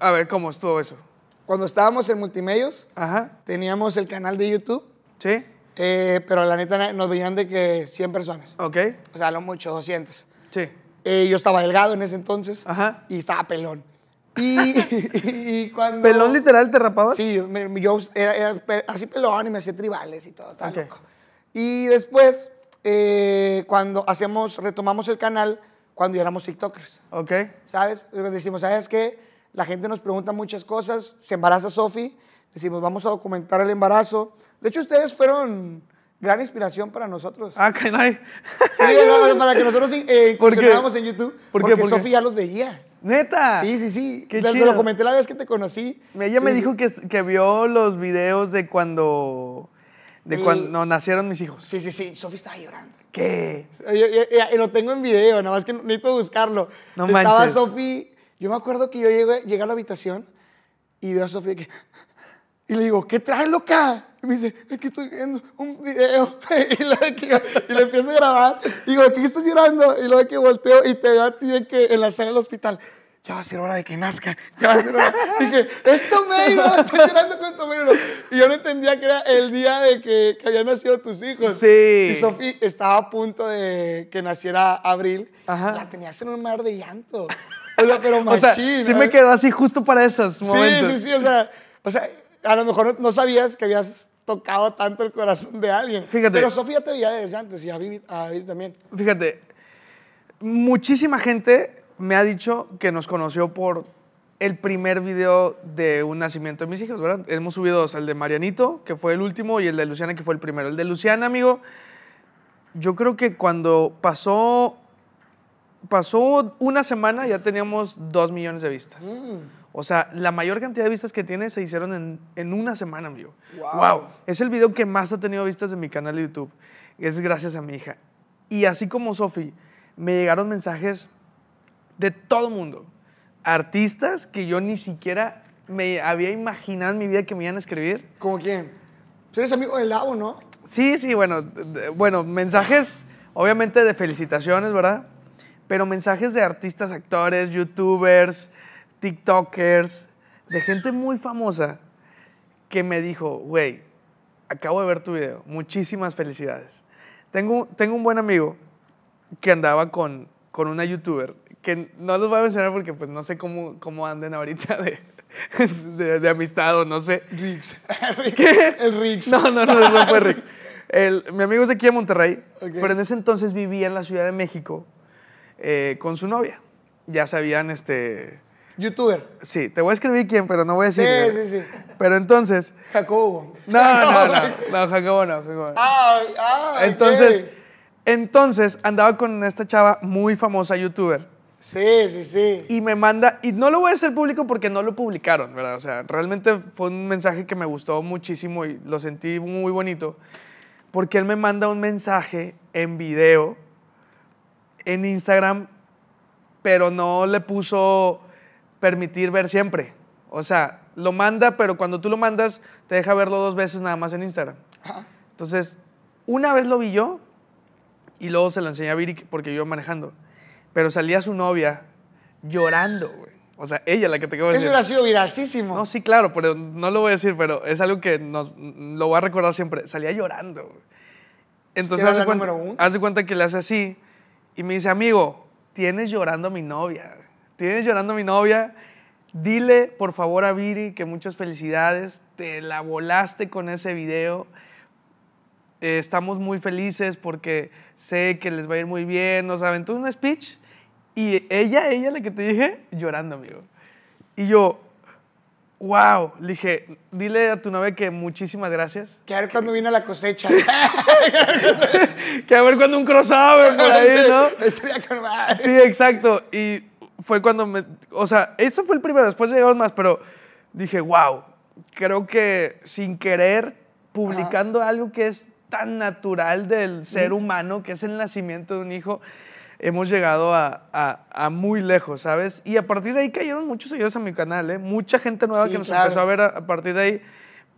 A ver, ¿cómo estuvo eso? Cuando estábamos en Multimedios, Ajá. teníamos el canal de YouTube. Sí. Eh, pero la neta nos veían de que 100 personas. Ok. O sea, lo mucho, 200. Sí. Eh, yo estaba delgado en ese entonces. Ajá. Y estaba pelón. Y, cuando... ¿Pelón literal te rapabas? Sí, yo, era, así pelón y me hacía tribales y todo, y después, eh, cuando hacemos, retomamos el canal, cuando ya éramos TikTokers. Ok. ¿Sabes? Decimos, ¿sabes qué? La gente nos pregunta muchas cosas. Se embaraza Sofi. Decimos, vamos a documentar el embarazo. De hecho, ustedes fueron gran inspiración para nosotros. Ah, que Sí, para que nosotros eh, en YouTube. porque Sofi ya los veía. Neta. Sí, sí, sí. lo comenté la vez que te conocí. Ella me dijo que, que vio los videos de cuando de cuando nacieron mis hijos. Sí, sí, sí. Sofía estaba llorando. ¿Qué? Yo, lo tengo en video, nada más que necesito buscarlo. No estaba manches. Sofi. Yo me acuerdo que yo llegué, llegué a la habitación y veo a Sofía que. Y le digo, ¿qué traes, loca? Y me dice, es que estoy viendo un video. y, lo le empiezo a grabar. Y digo, ¿qué estás llorando? Y luego que volteo y te veo a ti que en la sala del hospital ya va a ser hora de que nazca. Ya va a ser hora. Dije, es Tomeiro, estoy llorando con Y yo no entendía que era el día de que, habían nacido tus hijos. Sí. Y Sofi estaba a punto de que naciera Abril. Ajá. La tenías en un mar de llanto. O sea, pero machín. O sí me quedó así justo para esos momentos. Sí, sí, sí. O sea, o sea a lo mejor no, sabías que habías tocado tanto el corazón de alguien. Fíjate. Pero Sofía te veía desde antes y a también. Fíjate, muchísima gente me ha dicho que nos conoció por el primer video de un nacimiento de mis hijos, ¿verdad? Hemos subido el de Marianito, que fue el último, y el de Luciana, que fue el primero. El de Luciana, amigo, yo creo que cuando pasó, pasó una semana ya teníamos dos millones de vistas. Mm. O sea, la mayor cantidad de vistas que tiene se hicieron en, una semana, amigo. Wow. Es el video que más ha tenido vistas en mi canal de YouTube. Es gracias a mi hija. Y así como Sofi, me llegaron mensajes de todo mundo. Artistas que yo ni siquiera me había imaginado en mi vida que me iban a escribir. ¿Como quién? eres amigo del Lavo, ¿no? Sí, sí, bueno, bueno, mensajes obviamente de felicitaciones, ¿verdad? Pero mensajes de artistas, actores, youtubers, tiktokers, de gente muy famosa que me dijo, güey, acabo de ver tu video, muchísimas felicidades. Tengo, tengo un buen amigo que andaba con, con una youtuber que no los voy a mencionar porque pues no sé cómo, cómo anden ahorita de, de, amistad o no sé. Riggs. El Riggs. No, no, no, no fue Riggs. El, mi amigo es de aquí de Monterrey, pero en ese entonces vivía en la Ciudad de México eh, con su novia. Ya sabían, este... ¿Youtuber? Sí, te voy a escribir quién, pero no voy a decir. Sí, sí, sí. Pero entonces... Jacobo. No, no, no, no, Jacobo no. Ah, ah, entonces, entonces andaba con esta chava muy famosa youtuber Sí, sí, sí. Y me manda, y no lo voy a hacer público porque no lo publicaron, ¿verdad? O sea, realmente fue un mensaje que me gustó muchísimo y lo sentí muy bonito, porque él me manda un mensaje en video, en Instagram, pero no le puso permitir ver siempre. O sea, lo manda, pero cuando tú lo mandas, te deja verlo dos veces nada más en Instagram. Entonces, una vez lo vi yo y luego se lo enseñé a Viri porque yo manejando pero salía su novia llorando, güey. O sea, ella la que te acabo de Eso sido viralísimo. No, sí, claro, pero no lo voy a decir, pero es algo que lo voy a recordar siempre. Salía llorando. Entonces, hace cuenta, que le hace así y me dice, amigo, tienes llorando a mi novia. Tienes llorando a mi novia. Dile, por favor, a Viri que muchas felicidades. Te la volaste con ese video. Eh, estamos muy felices porque sé que les va a ir muy bien. nos sea, aventó un speech y ella, ella, la que te dije, llorando, amigo. Y yo, wow, le dije, dile a tu novia que muchísimas gracias. Que a ver cuando vino la cosecha. que a ver cuando un crossover por ahí, ¿no? Sí, exacto. Y fue cuando me, o sea, eso fue el primero, después llegaron más, pero dije, wow, creo que sin querer, publicando algo que es tan natural del ser humano, que es el nacimiento de un hijo, hemos llegado a, muy lejos, ¿sabes? Y a partir de ahí cayeron muchos seguidores a mi canal, ¿eh? Mucha gente nueva que nos empezó a ver a, partir de ahí.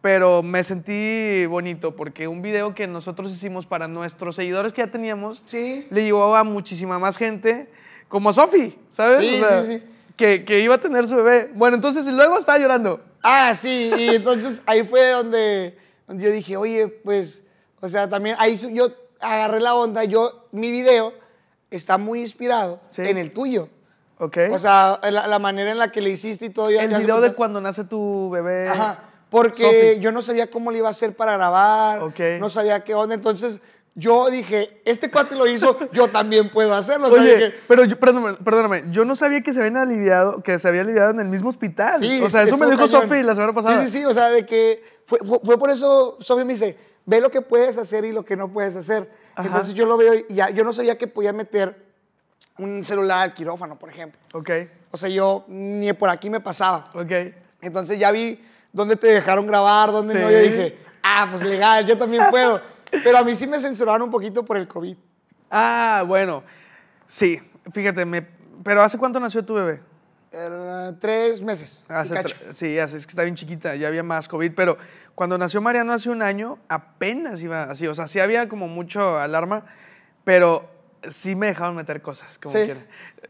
Pero me sentí bonito porque un video que nosotros hicimos para nuestros seguidores que ya teníamos le llevaba a muchísima más gente, como Sofi, ¿sabes? Sí, sí, sí. Que, iba a tener su bebé. Bueno, entonces y luego estaba llorando. Ah, sí, y entonces ahí fue donde, donde yo dije, oye, pues, o sea, también ahí yo agarré la onda, yo, mi video está muy inspirado en el tuyo. Ok. O sea, la, manera en la que le hiciste y todo. el video de cuando nace tu bebé. Ajá. Porque yo no sabía cómo le iba a hacer para grabar. Ok. No sabía qué onda. Entonces, yo dije, este cuate lo hizo, yo también puedo hacerlo. pero yo, perdóname, perdóname, yo no sabía que se habían aliviado, que se había aliviado en el mismo hospital. Sí, o sea, eso me dijo Sofi la semana pasada. Sí, sí, sí, o sea, de que fue, fue por eso Sofi me dice, ve lo que puedes hacer y lo que no puedes hacer. Entonces yo lo veo y ya, yo no sabía que podía meter un celular al quirófano, por ejemplo. Ok. O sea, yo ni por aquí me pasaba. Ok. Entonces ya vi dónde te dejaron grabar, dónde no. Yo dije, ah, pues legal, yo también puedo. Pero a mí sí me censuraron un poquito por el COVID. Ah, bueno. Sí, fíjate, me... pero ¿hace cuánto nació tu bebé? tres meses. sí, es que está bien chiquita, ya había más COVID, pero cuando nació Mariano hace un año, apenas iba así, o sea, sí había como mucho alarma, pero sí me dejaron meter cosas, como sí.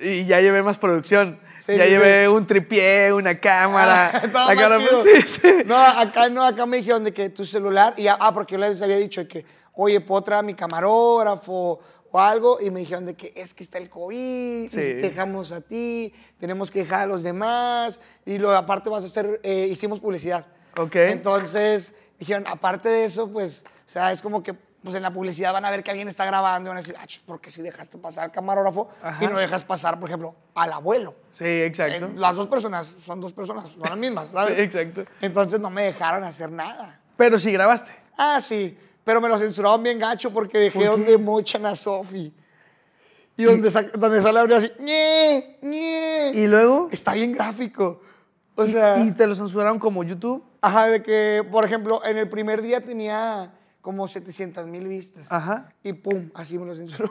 Y ya llevé más producción. ya llevé un tripié, una cámara. No, acá no, acá me dijeron de que tu celular, ah, porque yo les había dicho que, oye, puedo mi camarógrafo, o algo y me dijeron de que es que está el COVID, sí. dejamos a ti, tenemos que dejar a los demás y lo aparte vas a hacer, eh, hicimos publicidad. Ok. Entonces dijeron, aparte de eso, pues, o sea, es como que pues en la publicidad van a ver que alguien está grabando y van a decir, ah, ¿por qué si dejaste pasar al camarógrafo y no dejas pasar, por ejemplo, al abuelo? Sí, exacto. Eh, las dos personas son dos personas, son las mismas, ¿sabes? Sí, exacto. Entonces no me dejaron hacer nada. Pero sí grabaste. Ah, sí. Pero me lo censuraban bien gacho porque dejé donde mochan a Sofi. Y, donde, donde sale así, ¡Nie! ¿Y luego? Está bien gráfico. O sea... ¿Y te lo censuraron como YouTube? Ajá, de que, por ejemplo, en el primer día tenía como 700 mil vistas. Ajá. Y pum, así me lo censuró.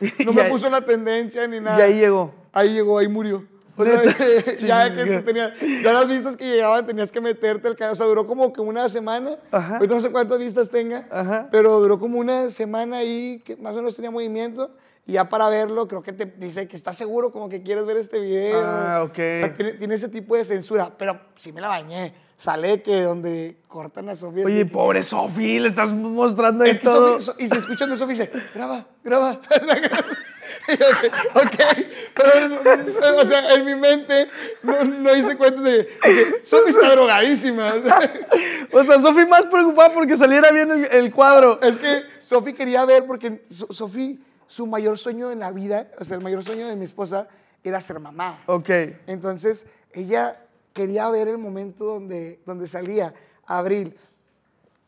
No me puso en la tendencia ni nada. Y ahí llegó. Ahí llegó, ahí murió. ya las vistas que llegaban tenías que meterte al canal. O sea, duró como que una semana. Ajá. no sé cuántas vistas tenga, pero duró como una semana ahí que más o menos tenía movimiento. Y ya para verlo, creo que te dice que está seguro como que quieres ver este video. Ah, ok. O sea, tiene, ese tipo de censura, pero sí me la bañé sale que donde cortan a Sofía. Oye, pobre Sofía, le estás mostrando es que y se escuchan de Sofía dice, graba, graba. ok, pero o sea, en mi mente no, hice cuenta de que está drogadísima. o sea, Sofi más preocupada porque saliera bien el, cuadro. Es que Sofi quería ver porque Sofi, su mayor sueño en la vida, o sea, el mayor sueño de mi esposa era ser mamá. Ok. Entonces, ella quería ver el momento donde, donde salía Abril.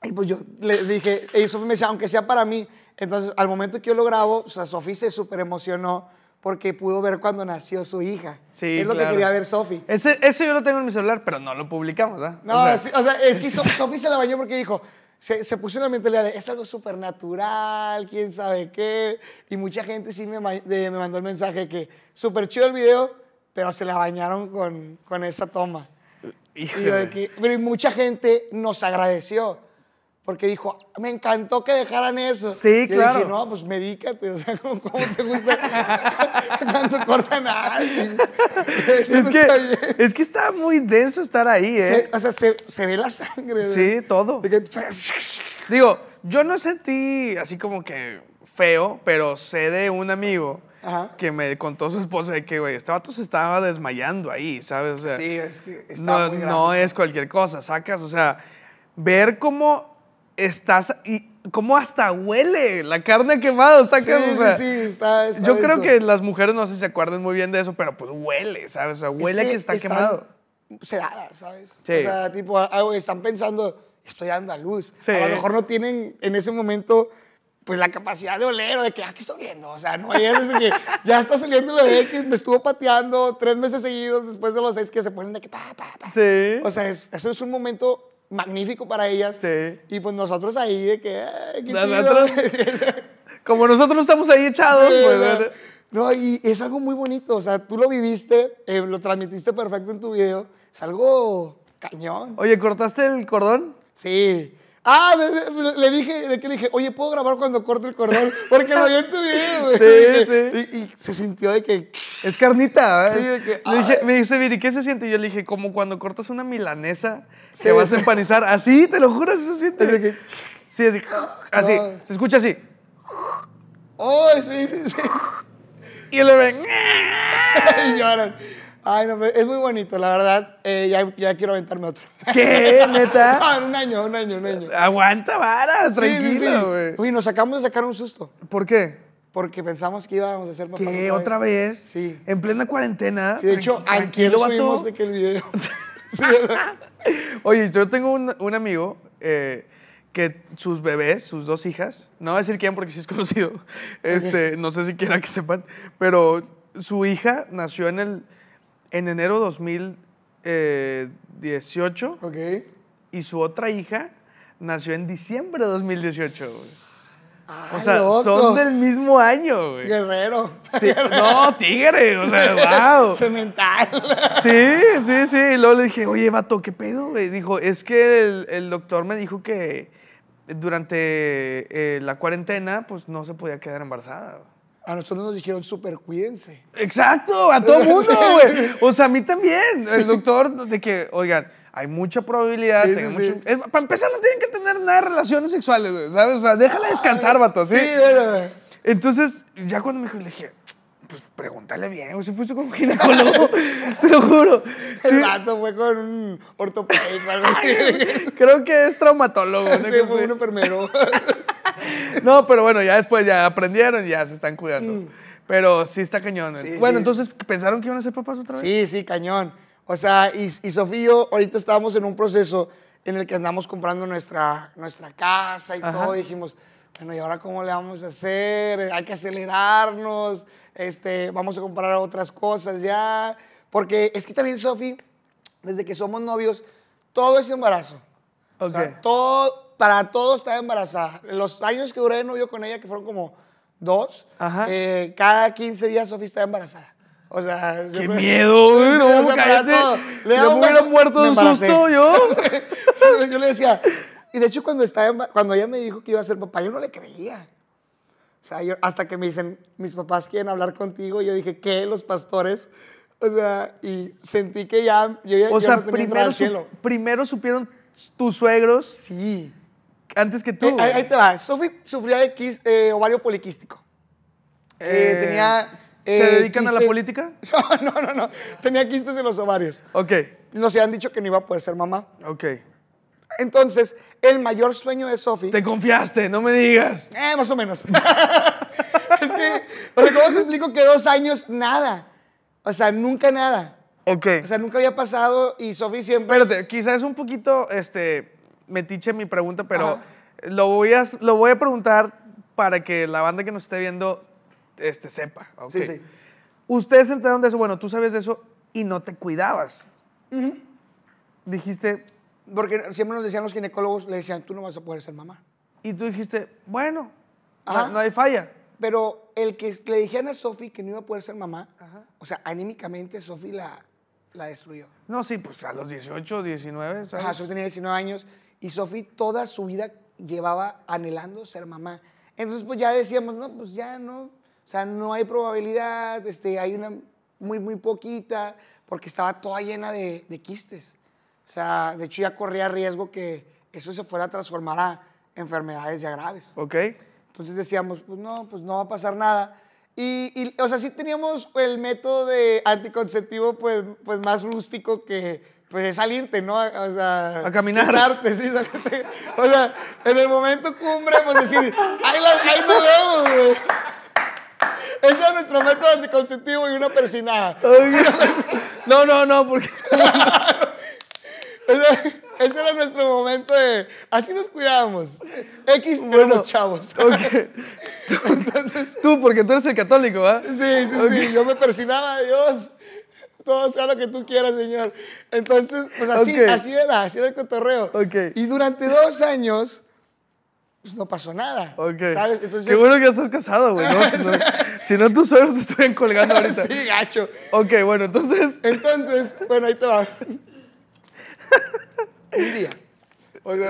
Y pues yo le dije, y eso me decía, aunque sea para mí, entonces, al momento que yo lo grabo, o Sofi se súper emocionó porque pudo ver cuando nació su hija. Sí, es lo que quería ver Sofi. Ese, ese, yo lo tengo en mi celular, pero no lo publicamos, ¿verdad? No, o sea, es que Sofi se la bañó porque dijo, se, se puso en la mentalidad de, es algo natural, quién sabe qué. Y mucha gente sí me, me mandó el mensaje que, súper chido el video, pero se la bañaron con, con esa toma. Uh, y, pero mucha gente nos agradeció porque dijo, me encantó que dejaran eso. Sí, claro. Y dije, no, pues medícate, o sea, ¿cómo, te gusta cuando cortan a alguien? es, que, está es que está muy denso estar ahí, ¿eh? o sea, se, se, ve la sangre. Sí, todo. Digo, yo no sentí así como que feo, pero sé de un amigo que me contó su esposa de que, güey, este vato se estaba desmayando ahí, ¿sabes? O sea, sí, es que estaba muy no es cualquier cosa, sacas, o sea, ver cómo estás. Y, ¿Cómo hasta huele la carne quemada? o sea, sí, sí, está, Yo creo que las mujeres no sé si se acuerdan muy bien de eso, pero pues huele, ¿sabes? O sea, huele que, está quemado. quemado. da ¿sabes? O sea, tipo, están pensando, estoy dando a luz. A lo mejor no tienen en ese momento pues la capacidad de oler o de que ah, que estoy viendo? O sea, no es que ya está saliendo la bebé que me estuvo pateando tres meses seguidos después de los seis que se ponen de que pa, pa, pa. Sí. O sea, eso es un momento magnífico para ellas. Sí. Y pues nosotros ahí de que, chido. como nosotros estamos ahí echados, pues, no. y es algo muy bonito. O sea, tú lo viviste, eh, lo transmitiste perfecto en tu video. Es algo cañón. Oye, ¿cortaste el cordón? Sí. Ah, le dije, le dije, oye, ¿puedo grabar cuando corto el cordón? Porque lo vi en tu video, güey. Sí, sí. Y, se sintió de que... Es carnita, ¿eh? Sí, de que... me dice, Viri, ¿qué se siente? Y yo le dije, como cuando cortas una milanesa, se vas a empanizar. Así, te lo juro, se siente. Es Sí, así. Así, se escucha así. ¡Oh, sí, sí, sí! Y le ven... y lloran. Ay, no, es muy bonito, la verdad. Eh, ya, quiero aventarme otro. ¿Qué, neta? Ah, un año, un año, un año. Aguanta vara, tranquilo, güey. Uy, nos sacamos de sacar un susto. ¿Por qué? Porque pensamos que íbamos a hacer papás ¿Qué? ¿Otra vez? Sí. En plena cuarentena. de hecho, aquí lo subimos de que el video. Oye, yo tengo un, amigo eh, que sus bebés, sus dos hijas, no voy a decir quién porque sí es conocido, este, no sé si quiera que sepan, pero su hija nació en el en enero 2018. Eh, ok. Y su otra hija nació en diciembre de 2018, güey. Ah, o sea, son del mismo año, güey. Guerrero. Sí, No, tigre, o sea, wow. Cemental. Sí, sí, sí. Y luego le dije, oye, vato, ¿qué pedo, güey? Dijo, es que el, doctor me dijo que durante eh, la cuarentena, pues no se podía quedar embarazada. A nosotros nos dijeron, super cuídense. Exacto, a todo mundo, güey. O sea, a mí también. El doctor, de que, oigan, hay mucha probabilidad. Sí, mucho... para empezar, no tienen que tener nada de relaciones sexuales, güey, ¿sabes? O sea, déjale descansar, vato, ¿sí? Sí, güey. Entonces, ya cuando me dijo, le dije, pues pregúntale bien, o si fuiste con un ginecólogo, te lo juro. El vato fue con un ortopédico, algo Creo que es traumatólogo. Sí, ¿no? fue un enfermero. no, pero bueno, ya después ya aprendieron ya se están cuidando. Mm. Pero sí está cañón. ¿eh? bueno, entonces, ¿pensaron que iban a ser papás otra vez? Sí, sí, cañón. O sea, y, Sofía y yo, ahorita estábamos en un proceso en el que andamos comprando nuestra, nuestra casa y todo. dijimos, bueno, ¿y ahora cómo le vamos a hacer? Hay que acelerarnos, este, vamos a comprar otras cosas ya. Porque es que también, Sofía, desde que somos novios, todo es embarazo. O sea, todo, para todo estaba embarazada. Los años que duré de novio con ella, que fueron como dos, eh, cada 15 días Sofía estaba embarazada. O sea, qué miedo, o sea, todo. Le yo me hubiera muerto de un susto yo. yo le decía, y de hecho cuando estaba cuando ella me dijo que iba a ser papá, yo no le creía. O sea, yo, hasta que me dicen, mis papás quieren hablar contigo, yo dije, ¿qué? Los pastores. O sea, y sentí que ya o sea, primero, primero supieron tus suegros. Sí antes que eh, tú. ahí, te va. Sofi sufría de eh, ovario poliquístico. Eh, tenía. ¿Se dedican a la política? No, no, no, Tenía quistes en los ovarios. Ok. Nos habían dicho que no iba a poder ser mamá. Ok. Entonces, el mayor sueño de Sofi. Te confiaste, no me digas. Eh, más o menos. es que, ¿cómo te explico que dos años nada? O sea, nunca nada. Ok. O sea, nunca había pasado y Sofi siempre. Espérate, quizás es un poquito, este, metiche mi pregunta, pero lo voy, a, lo voy a preguntar para que la banda que nos esté viendo este, sepa. Okay. Sí, sí. Ustedes entraron de eso, bueno, tú sabes de eso y no te cuidabas. Dijiste... Porque siempre nos decían los ginecólogos, le decían, tú no vas a poder ser mamá. Y tú dijiste, bueno, no, hay falla. Pero el que le dijeron a Sofi que no iba a poder ser mamá, o sea, anímicamente Sofi la, la destruyó. No, sí, pues a los 18, 19. Ajá, Sofi tenía 19 años. Y Sofi toda su vida llevaba anhelando ser mamá. Entonces, pues ya decíamos, no, pues ya no, o sea, no hay probabilidad, este, hay una muy, muy poquita, porque estaba toda llena de, quistes. O sea, de hecho ya corría riesgo que eso se fuera a transformar a enfermedades ya graves. Ok. Entonces decíamos, pues no, pues no va a pasar nada. Y, y, o sea, sí teníamos el método de anticonceptivo pues, pues más rústico que, pues es salirte, ¿no? O sea, a caminar. sí, salirte. O sea, en el momento cumbre, pues decir, ahí, la, ahí nos vemos, güey. Ese es nuestro método anticonceptivo y una persinada. No, no, no, porque. ese, ese era nuestro momento de. Así nos cuidábamos. X bueno, los chavos. Entonces. Tú, porque tú eres el católico, ¿ah? Sí, sí, sí. Yo me persinaba a Dios todo sea lo que tú quieras, señor. Entonces, pues así, así era, así era el cotorreo. Y durante dos años, pues no pasó nada. Okay. ¿Sabes? Qué bueno que ya estás casado, güey. ¿no? si no, tus sueños te estuvieran colgando ahorita. sí, gacho. Ok, bueno, entonces. Entonces, bueno, ahí te va. Un día.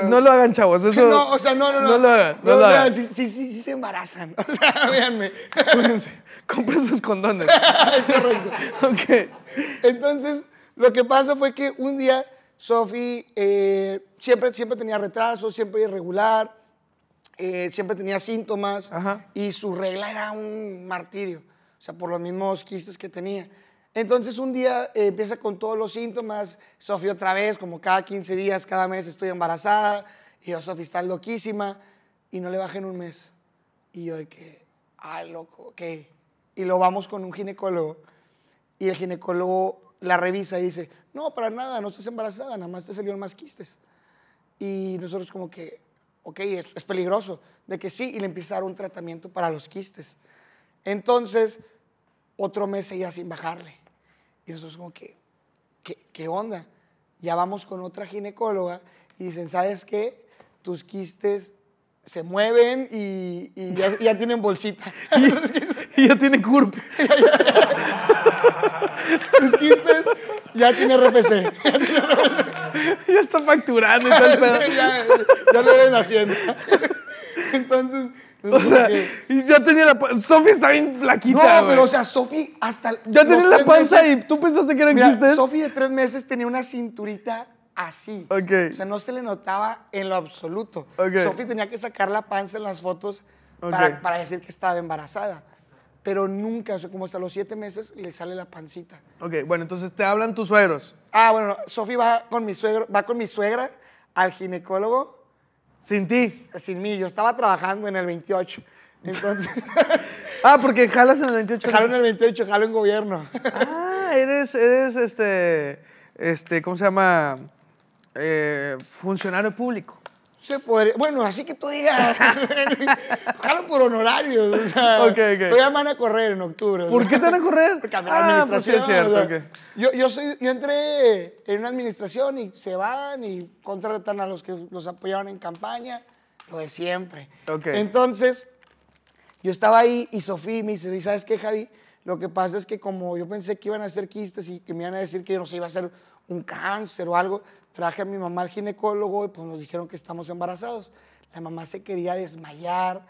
no lo hagan, chavos. Eso, no, o sea, no, no, no. No lo hagan. No, lo hagan. Si, sí, sí se embarazan. O sea, véanme. Cuídense compren sus condones. correcto. ok. Entonces, lo que pasa fue que un día Sofi eh, siempre, siempre tenía retraso, siempre irregular, eh, siempre tenía síntomas y su regla era un martirio, o sea, por los mismos quistes que tenía. Entonces un día eh, empieza con todos los síntomas, Sofi otra vez, como cada 15 días, cada mes estoy embarazada, y yo, Sofi está loquísima, y no le baja en un mes. Y yo de que, ah, loco, ok y lo vamos con un ginecólogo y el ginecólogo la revisa y dice, no, para nada, no estás embarazada, nada más te salieron más quistes. Y nosotros como que, ok, es, peligroso, de que sí, y le empezaron un tratamiento para los quistes. Entonces, otro mes ya sin bajarle. Y nosotros como que, ¿qué, qué onda? Ya vamos con otra ginecóloga y dicen, ¿sabes qué? Tus quistes se mueven y, ya, tienen bolsita. y, ya tienen CURP. Tus quistes ya tiene RPC. Ya, está facturando ya, lo ven haciendo. Entonces... O sea, ya tenía la Sofi está bien flaquita. No, pero o sea, Sofi hasta. Ya tenía la panza y tú pensaste que eran quistes. Sofi de tres meses tenía una cinturita así. O sea, no se le notaba en lo absoluto. Sofi tenía que sacar la panza en las fotos para, decir que estaba embarazada. Pero nunca, o sea, como hasta los siete meses le sale la pancita. Ok, bueno, entonces te hablan tus suegros. Ah, bueno, Sofi va con mi suegro, va con mi suegra al ginecólogo. ¿Sin ti? Sin mí, yo estaba trabajando en el 28. ah, porque jalas en el 28. Jalo en el 28, jalo en gobierno. ah, eres, eres este, este, ¿cómo se llama? Eh, funcionario público. Se podría, bueno, así que tú digas, Ojalá por honorarios, o sea, todavía van a correr en octubre. ¿Por qué te van a correr? Ah, Porque administración. cierto, yo, yo, soy, yo entré en una administración y se van y contratan a los que los apoyaban en campaña, lo de siempre. Entonces, yo estaba ahí y Sofía me dice, ¿sabes qué, Javi? Lo que pasa es que como yo pensé que iban a hacer quistes y que me iban a decir que yo no se iba a hacer un cáncer o algo. Traje a mi mamá al ginecólogo y pues nos dijeron que estamos embarazados. La mamá se quería desmayar,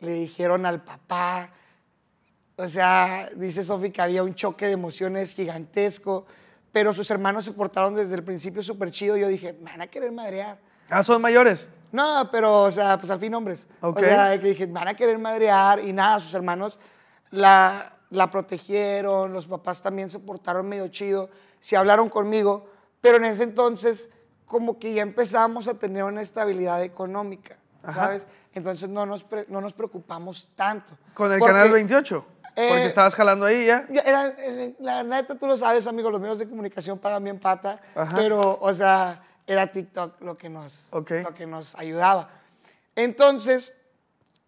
le dijeron al papá. O sea, dice Sofi que había un choque de emociones gigantesco, pero sus hermanos se portaron desde el principio súper chido. Yo dije, me van a querer madrear. Ah, son mayores. No, pero, o sea, pues al fin hombres. O sea, que dije, van a querer madrear y nada, sus hermanos la, la protegieron, los papás también se portaron medio chido si hablaron conmigo, pero en ese entonces como que ya empezamos a tener una estabilidad económica, ¿sabes? Entonces no nos, no nos preocupamos tanto. ¿Con el Canal 28? Porque eh, estabas jalando ahí ya. la neta, tú lo sabes, amigo, los medios de comunicación pagan bien pata, pero, o sea, era TikTok lo que nos, lo que nos ayudaba. Entonces,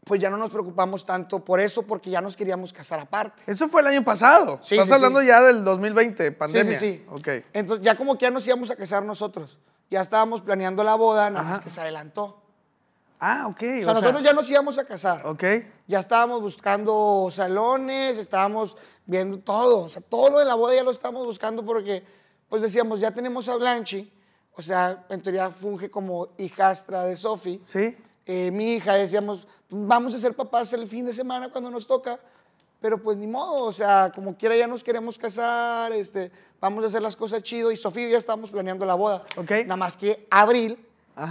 pues ya no nos preocupamos tanto por eso porque ya nos queríamos casar aparte. Eso fue el año pasado. Sí, Estás hablando ya del 2020, pandemia. Sí, sí, sí. Okay. Entonces ya como que ya nos íbamos a casar nosotros. Ya estábamos planeando la boda, nada más que se adelantó. Ah, ok. O sea, nosotros ya nos íbamos a casar. Ok. Ya estábamos buscando salones, estábamos viendo todo. O sea, todo lo de la boda ya lo estábamos buscando porque, pues decíamos, ya tenemos a Blanche, O sea, en teoría funge como hijastra de Sophie. Sí. Eh, mi hija, decíamos, pues, vamos a ser papás el fin de semana cuando nos toca, pero pues ni modo, o sea, como quiera ya nos queremos casar, este, vamos a hacer las cosas chido y Sofía ya estamos planeando la boda. Okay. Nada más que abril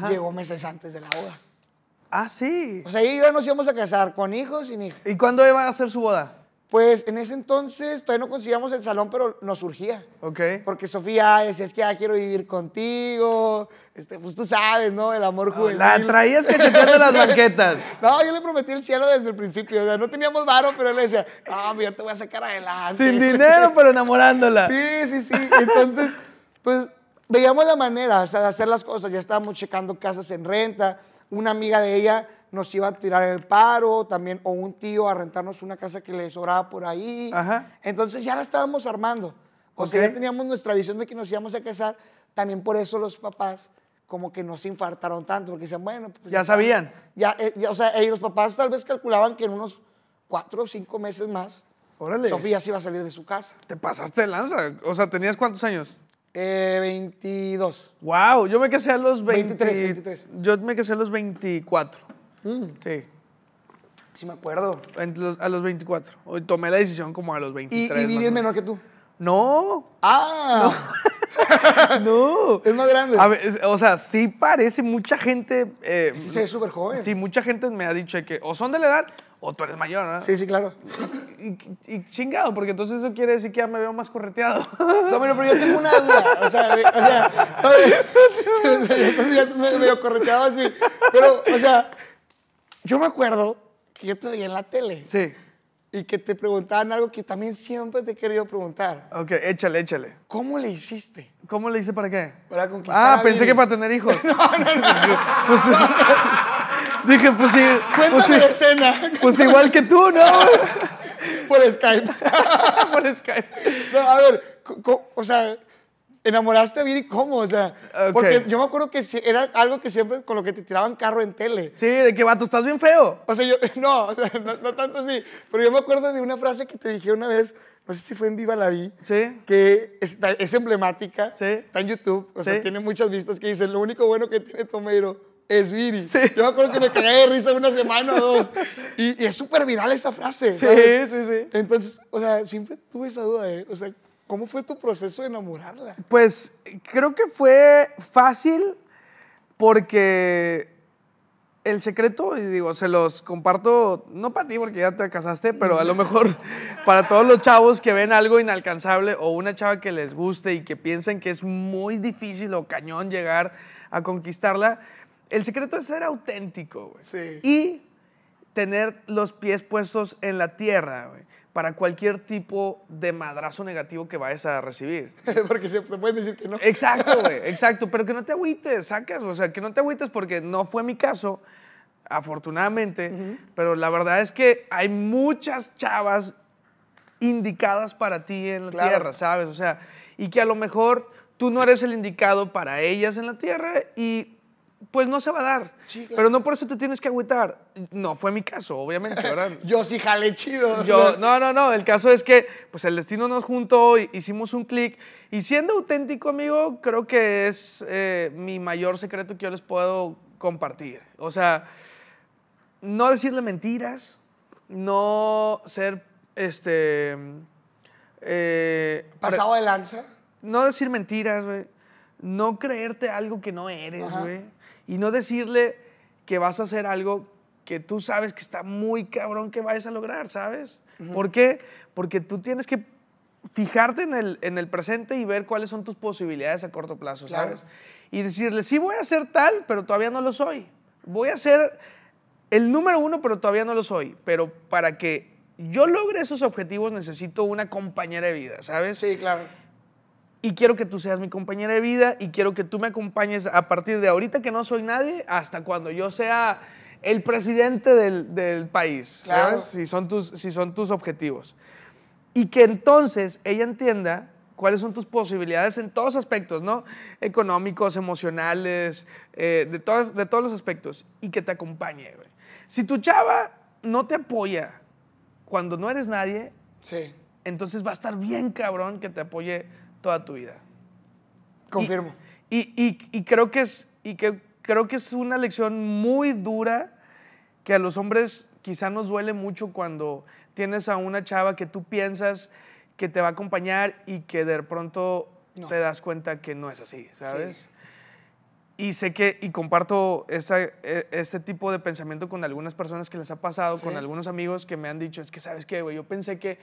llegó meses antes de la boda. Ah, sí. O sea, y ya nos íbamos a casar con hijos y hija. ¿Y cuándo iba a hacer su boda? Pues en ese entonces todavía no conseguíamos el salón, pero nos surgía. Ok. Porque Sofía decía, es que ya quiero vivir contigo. Este, pues tú sabes, ¿no? El amor ah, juvenil. La traías cacheteando las banquetas. No, yo le prometí el cielo desde el principio. O sea, no teníamos varo, pero él le decía, no, mira, te voy a sacar adelante. Sin dinero, pero enamorándola. Sí, sí, sí. Entonces, pues veíamos la manera de hacer las cosas. Ya estábamos checando casas en renta. Una amiga de ella nos iba a tirar el paro, también, o un tío a rentarnos una casa que le sobraba por ahí. Ajá. Entonces ya la estábamos armando. O sea, ya teníamos nuestra visión de que nos íbamos a casar. También por eso los papás como que no se infartaron tanto, porque decían, bueno, pues, ya, sabían. Eh, ya, o sea, y los papás tal vez calculaban que en unos cuatro o cinco meses más, Sofía se iba a salir de su casa. Te pasaste de lanza. O sea, ¿tenías cuántos años? Eh, 22. Wow, yo me casé a los 23. Yo me casé a los 24. Mm. Sí. Sí, me acuerdo. a los 24. tomé la decisión como a los 23. ¿Y, y es menor que tú? No. Ah. No. Es más grande. o sea, sí parece. Mucha gente. Eh, sí, se ve súper joven. Sí, mucha gente me ha dicho que o son de la edad o tú eres mayor, ¿no? Sí, sí, claro. Y, chingado, porque entonces eso quiere decir que ya me veo más correteado. No, pero, yo tengo una duda. O sea, o sea, a ver, o sea medio correteado así. Pero, o sea, yo me acuerdo que yo te veía en la tele. Sí. Y que te preguntaban algo que también siempre te he querido preguntar. Ok, échale, échale. ¿Cómo le hiciste? ¿Cómo le hice para qué? Para conquistar. Ah, pensé que para tener hijos. no, no, no. pues, dije, pues sí. Pues Cuéntame la escena. Pues igual que tú, ¿no? Por Skype. Por Skype. No, a ver, o sea, enamoraste a Viri cómo, o sea. Porque yo me acuerdo que era algo que siempre con lo que te tiraban carro en tele. Sí, de que vato, estás bien feo. O sea, yo, no, no, tanto así. Pero yo me acuerdo de una frase que te dije una vez no sé si fue en Viva la Vi, que es, emblemática, está en YouTube, o sea, tiene muchas vistas que dicen, lo único bueno que tiene Tomero es Viri. Yo me acuerdo que me caí de risa una semana o dos, y, es súper viral esa frase, Sí, sí, sí. Entonces, o sea, siempre tuve esa duda, ¿eh? o sea, ¿Cómo fue tu proceso de enamorarla? Pues creo que fue fácil porque el secreto, y digo, se los comparto, no para ti porque ya te casaste, pero a lo mejor para todos los chavos que ven algo inalcanzable o una chava que les guste y que piensen que es muy difícil o cañón llegar a conquistarla, el secreto es ser auténtico, güey. Sí. Y tener los pies puestos en la tierra, güey para cualquier tipo de madrazo negativo que vayas a recibir. porque se te decir que no. Exacto, güey, exacto. Pero que no te agüites, sacas. O sea, que no te agüites porque no fue mi caso, afortunadamente. Pero la verdad es que hay muchas chavas indicadas para ti en la tierra, ¿sabes? O sea, y que a lo mejor tú no eres el indicado para ellas en la tierra y pues no se va a dar. Pero no por eso te tienes que agüitar. No, fue mi caso, obviamente, Yo sí jale chido. no, no, no. El caso es que pues el destino nos juntó, hicimos un clic. Y siendo auténtico, amigo, creo que es eh, mi mayor secreto que yo les puedo compartir. O sea, no decirle mentiras, no ser, este... Eh, ¿Pasado de lanza? No decir mentiras, güey. No creerte algo que no eres, güey y no decirle que vas a hacer algo que tú sabes que está muy cabrón que vayas a lograr, ¿sabes? ¿Por qué? Porque tú tienes que fijarte en el, en el presente y ver cuáles son tus posibilidades a corto plazo, ¿sabes? Y decirle, sí voy a ser tal, pero todavía no lo soy. Voy a ser el número uno, pero todavía no lo soy. Pero para que yo logre esos objetivos necesito una compañera de vida, ¿sabes? Sí, claro y quiero que tú seas mi compañera de vida y quiero que tú me acompañes a partir de ahorita que no soy nadie hasta cuando yo sea el presidente del, del país, claro. Si son, tus, si son tus objetivos. Y que entonces ella entienda cuáles son tus posibilidades en todos aspectos, ¿no? Económicos, emocionales, eh, de, todas, de todos los aspectos, y que te acompañe, güey. Si tu chava no te apoya cuando no eres nadie, sí. entonces va a estar bien cabrón que te apoye toda tu vida. Confirmo. Y, creo, que es, y que, creo que es una lección muy dura que a los hombres quizá nos duele mucho cuando tienes a una chava que tú piensas que te va a acompañar y que de pronto te das cuenta que no es así, ¿sabes? Y sé que, y comparto e, este tipo de pensamiento con algunas personas que les ha pasado, con algunos amigos que me han dicho, es que, ¿sabes qué, güey? Yo pensé que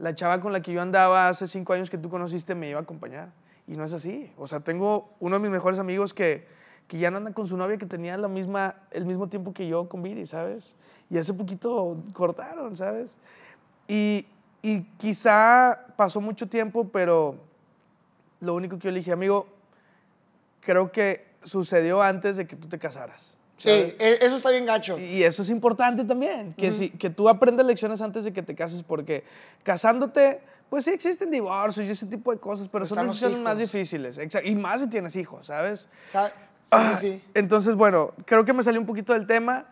la chava con la que yo andaba hace cinco años que tú conociste me iba a acompañar. Y no es así. O sea, tengo uno de mis mejores amigos que, que ya no anda con su novia que tenía la misma, el mismo tiempo que yo con Viri, ¿sabes? Y hace poquito cortaron, ¿sabes? Y, y quizá pasó mucho tiempo, pero lo único que yo le dije, amigo, creo que sucedió antes de que tú te casaras. Sí, e-, eso está bien gacho. Y eso es importante también, que, que tú aprendas lecciones antes de que te cases, porque casándote, pues sí existen divorcios y ese tipo de cosas, pero, son decisiones más difíciles. Y más si tienes hijos, ¿sabes? Sí, ah, sí. Entonces, bueno, creo que me salió un poquito del tema.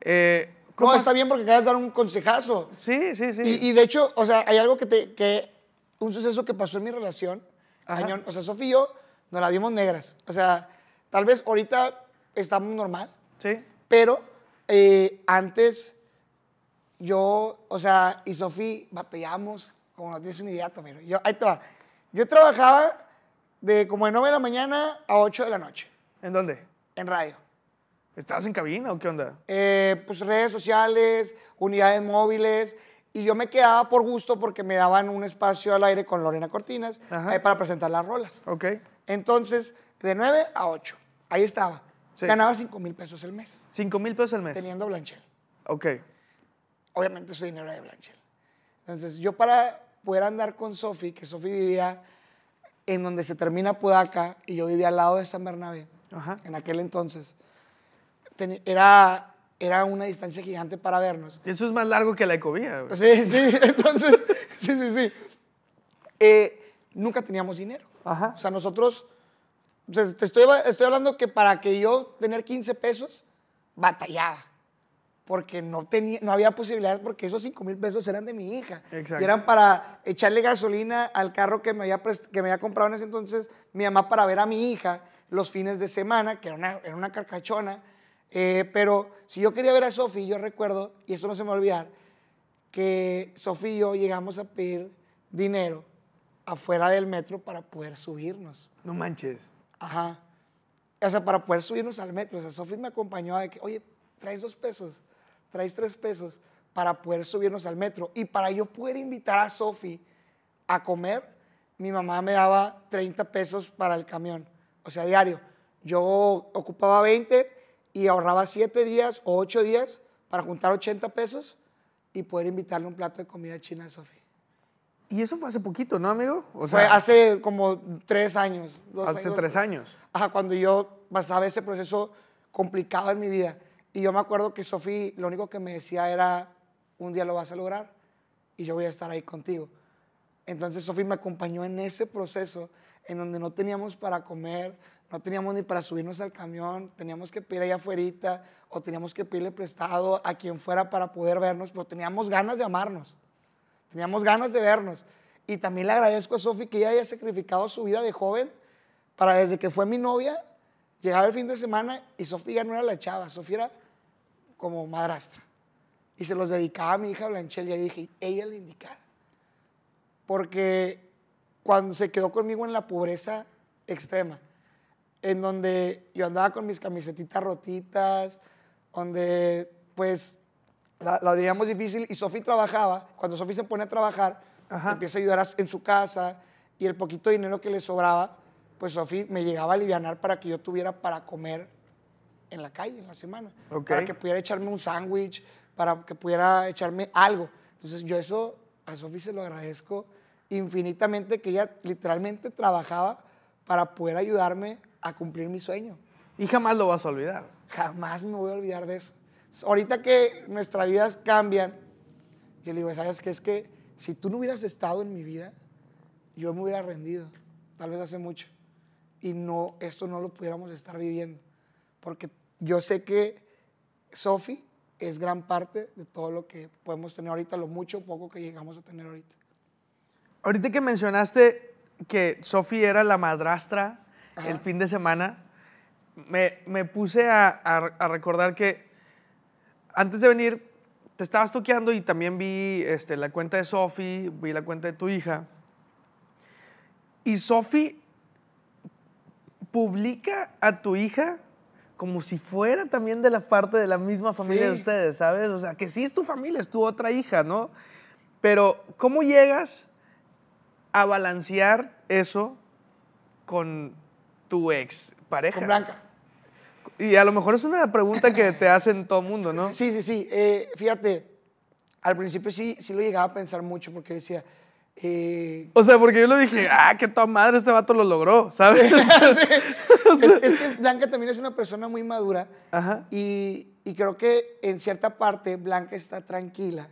Eh, ¿cómo está bien porque acabas de dar un consejazo. Sí, sí, sí. Y, de hecho, o sea, hay algo que te. Que un suceso que pasó en mi relación. Añón, o sea, Sofía y yo nos la dimos negras. O sea, tal vez ahorita estamos normal, pero eh, antes yo, o sea, y Sofía batallamos, como no tienes un idea, mira. Yo, ahí te va. Yo trabajaba de como de 9 de la mañana a 8 de la noche. ¿En dónde? En radio. ¿Estabas en cabina o qué onda? Eh, pues redes sociales, unidades móviles. Y yo me quedaba por gusto porque me daban un espacio al aire con Lorena Cortinas para presentar las rolas. Ok. Entonces, de 9 a 8, ahí estaba. Ganaba 5 mil pesos el mes. 5 mil pesos el mes. Teniendo Blanchel. Ok. Obviamente ese dinero era de Blanchel. Entonces yo para poder andar con Sofi, que Sofi vivía en donde se termina Podaca y yo vivía al lado de San Bernabé, Ajá. en aquel entonces, era, era una distancia gigante para vernos. eso es más largo que la ecovía. Sí, sí, entonces, sí, sí, sí. Eh, nunca teníamos dinero. O sea, nosotros te estoy, estoy hablando que para que yo tener 15 pesos, batallaba. Porque no, tenía, no había posibilidades, porque esos 5 mil pesos eran de mi hija. Y eran para echarle gasolina al carro que me, había que me había comprado en ese entonces mi mamá para ver a mi hija los fines de semana, que era una, era una carcachona. Eh, pero si yo quería ver a Sofi, yo recuerdo, y esto no se me va a olvidar, que Sofi y yo llegamos a pedir dinero afuera del metro para poder subirnos. No manches. Ajá. O sea, para poder subirnos al metro. O sea, Sofi me acompañó de que, oye, traes dos pesos, traes tres pesos para poder subirnos al metro. Y para yo poder invitar a Sofi a comer, mi mamá me daba 30 pesos para el camión, o sea, diario. Yo ocupaba 20 y ahorraba 7 días o 8 días para juntar 80 pesos y poder invitarle un plato de comida china a Sofi. Y eso fue hace poquito, ¿no, amigo? O sea, fue hace como tres años. hace tres años. Ajá, cuando yo pasaba ese proceso complicado en mi vida. Y yo me acuerdo que Sofi lo único que me decía era, un día lo vas a lograr y yo voy a estar ahí contigo. Entonces Sofi me acompañó en ese proceso en donde no teníamos para comer, no teníamos ni para subirnos al camión, teníamos que pedir allá afuera o teníamos que pedirle prestado a quien fuera para poder vernos, pero teníamos ganas de amarnos. Teníamos ganas de vernos. Y también le agradezco a Sofi que ella haya sacrificado su vida de joven para desde que fue mi novia, llegaba el fin de semana y Sofi ya no era la chava, Sofi era como madrastra. Y se los dedicaba a mi hija Blanchel y ahí dije, ella la indicaba. Porque cuando se quedó conmigo en la pobreza extrema, en donde yo andaba con mis camisetitas rotitas, donde pues la, diríamos difícil y Sofi trabajaba. Cuando Sofi se pone a trabajar, empieza a ayudar en su casa y el poquito dinero que le sobraba, pues Sofi me llegaba a aliviar para que yo tuviera para comer en la calle, en la semana. Para que pudiera echarme un sándwich, para que pudiera echarme algo. Entonces yo eso a Sofi se lo agradezco infinitamente que ella literalmente trabajaba para poder ayudarme a cumplir mi sueño. Y jamás lo vas a olvidar. Jamás me voy a olvidar de eso ahorita que nuestras vidas cambian, yo le digo, ¿sabes qué? Es que si tú no hubieras estado en mi vida, yo me hubiera rendido, tal vez hace mucho, y no, esto no lo pudiéramos estar viviendo, porque yo sé que Sofi es gran parte de todo lo que podemos tener ahorita, lo mucho o poco que llegamos a tener ahorita. Ahorita que mencionaste que Sofi era la madrastra el fin de semana, me, me puse a recordar que antes de venir, te estabas toqueando y también vi este, la cuenta de Sofi, vi la cuenta de tu hija. Y Sofi publica a tu hija como si fuera también de la parte de la misma familia de ustedes, ¿sabes? O sea, que sí es tu familia, es tu otra hija, ¿no? Pero, ¿cómo llegas a balancear eso con tu ex pareja? Con Blanca. Y a lo mejor es una pregunta que te hacen todo mundo, ¿no? Sí, sí, sí. Eh, fíjate, al principio sí, sí lo llegaba a pensar mucho porque decía... Eh, o sea, porque yo lo dije, ah, que toda madre este vato lo logró, ¿sabes? es, que Blanca también es una persona muy madura Ajá. Y, y, creo que en cierta parte Blanca está tranquila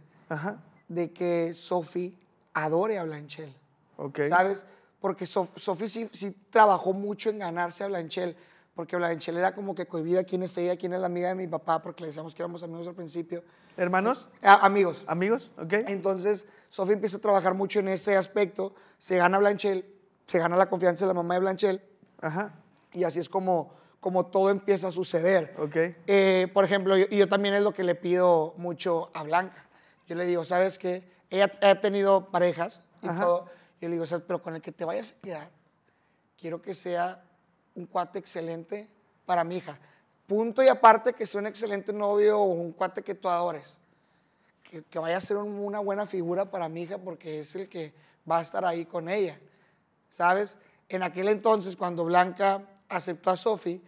de que Sofi adore a Blanchel. ok ¿Sabes? Porque Sofi sí, sí, trabajó mucho en ganarse a Blanchel porque Blanchell era como que cohibida quién es ella, quién es la amiga de mi papá, porque le decíamos que éramos amigos al principio. ¿Hermanos? Eh, amigos. ¿Amigos? Ok. Entonces, Sofía empieza a trabajar mucho en ese aspecto, se gana Blanchel, se gana la confianza de la mamá de Blanchel, Ajá. y así es como, como todo empieza a suceder. Ok. Eh, por ejemplo, y yo también es lo que le pido mucho a Blanca. Yo le digo, ¿sabes qué? Ella ha tenido parejas y todo. Yo le digo, pero con el que te vayas a quedar, quiero que sea un cuate excelente para mi hija. Punto y aparte que sea un excelente novio o un cuate que tú adores. Que, vaya a ser una buena figura para mi hija porque es el que va a estar ahí con ella. ¿Sabes? En aquel entonces, cuando Blanca aceptó a Sofi,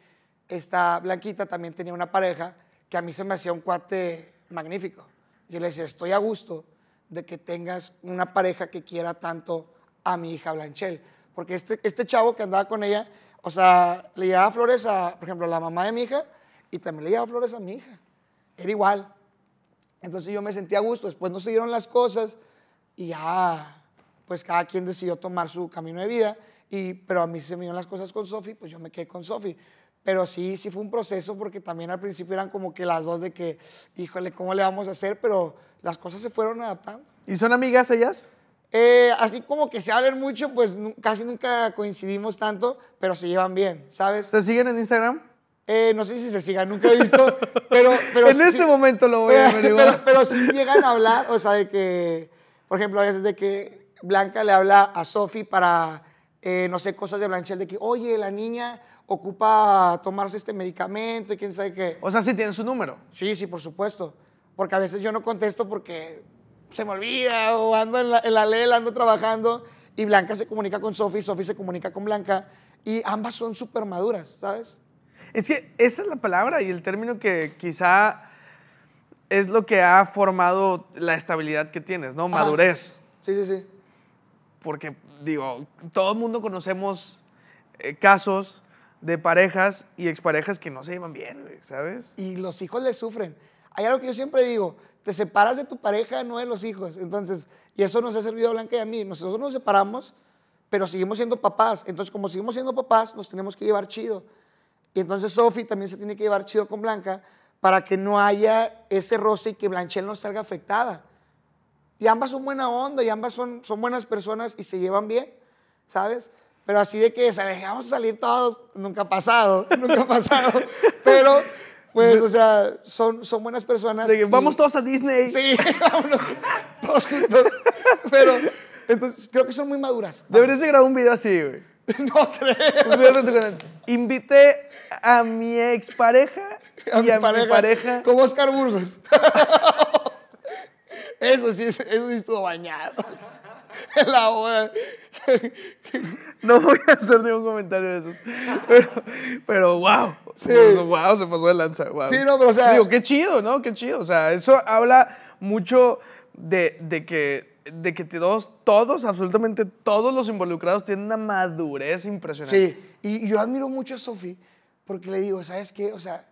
esta Blanquita también tenía una pareja que a mí se me hacía un cuate magnífico. Yo le decía, estoy a gusto de que tengas una pareja que quiera tanto a mi hija Blanchel. Porque este, este chavo que andaba con ella o sea, le llevaba flores a, por ejemplo, a la mamá de mi hija y también le llevaba flores a mi hija. Era igual. Entonces yo me sentía a gusto. Después no se dieron las cosas y ya, pues cada quien decidió tomar su camino de vida. Y, pero a mí se me dieron las cosas con Sofi, pues yo me quedé con Sofi. Pero sí, sí fue un proceso porque también al principio eran como que las dos de que, híjole, ¿cómo le vamos a hacer? Pero las cosas se fueron adaptando. ¿Y son amigas ellas? Eh, así como que se hablan mucho, pues casi nunca coincidimos tanto, pero se llevan bien, ¿sabes? ¿Se siguen en Instagram? Eh, no sé si se sigan, nunca he visto, pero... pero en este momento lo voy a averiguar. Pero, pero si llegan a hablar, o sea, de que, por ejemplo, a veces de que Blanca le habla a Sofi para, eh, no sé, cosas de Blanchel, de que, oye, la niña ocupa tomarse este medicamento y quién sabe qué. O sea, sí tienen su número. Sí, sí, por supuesto. Porque a veces yo no contesto porque se me olvida o ando en la, en LEL, e ando trabajando y Blanca se comunica con Sofi, Sofi se comunica con Blanca y ambas son súper maduras, ¿sabes? Es que esa es la palabra y el término que quizá es lo que ha formado la estabilidad que tienes, ¿no? Madurez. sí, sí, sí. Porque, digo, todo el mundo conocemos eh, casos de parejas y exparejas que no se llevan bien, ¿sabes? Y los hijos les sufren. Hay algo que yo siempre digo, te separas de tu pareja, no de los hijos. Entonces, y eso nos ha servido a Blanca y a mí. Nosotros nos separamos, pero seguimos siendo papás. Entonces, como seguimos siendo papás, nos tenemos que llevar chido. Y entonces Sofi también se tiene que llevar chido con Blanca para que no haya ese roce y que Blanchel no salga afectada. Y ambas son buena onda y ambas son, son buenas personas y se llevan bien, ¿sabes? Pero así de que vamos a salir todos, nunca ha pasado, nunca ha pasado. pero pues, o sea, son, son buenas personas. vamos todos a Disney. Sí, vámonos todos juntos. Pero, entonces, creo que son muy maduras. Deberías de grabar un video así, güey. no creo. Invité a mi expareja a y mi a mi pareja. Como Oscar Burgos. eso sí, eso sí estuvo bañado en la boda. No voy a hacer ningún comentario de eso. Pero, pero wow. Sí. Wow, se pasó de lanza. Wow. Sí, no, pero o sea. Digo, qué chido, ¿no? Qué chido. O sea, eso habla mucho de, de que de que todos, todos, absolutamente todos los involucrados tienen una madurez impresionante. Sí, y yo admiro mucho a Sofi porque le digo, ¿sabes qué? O sea,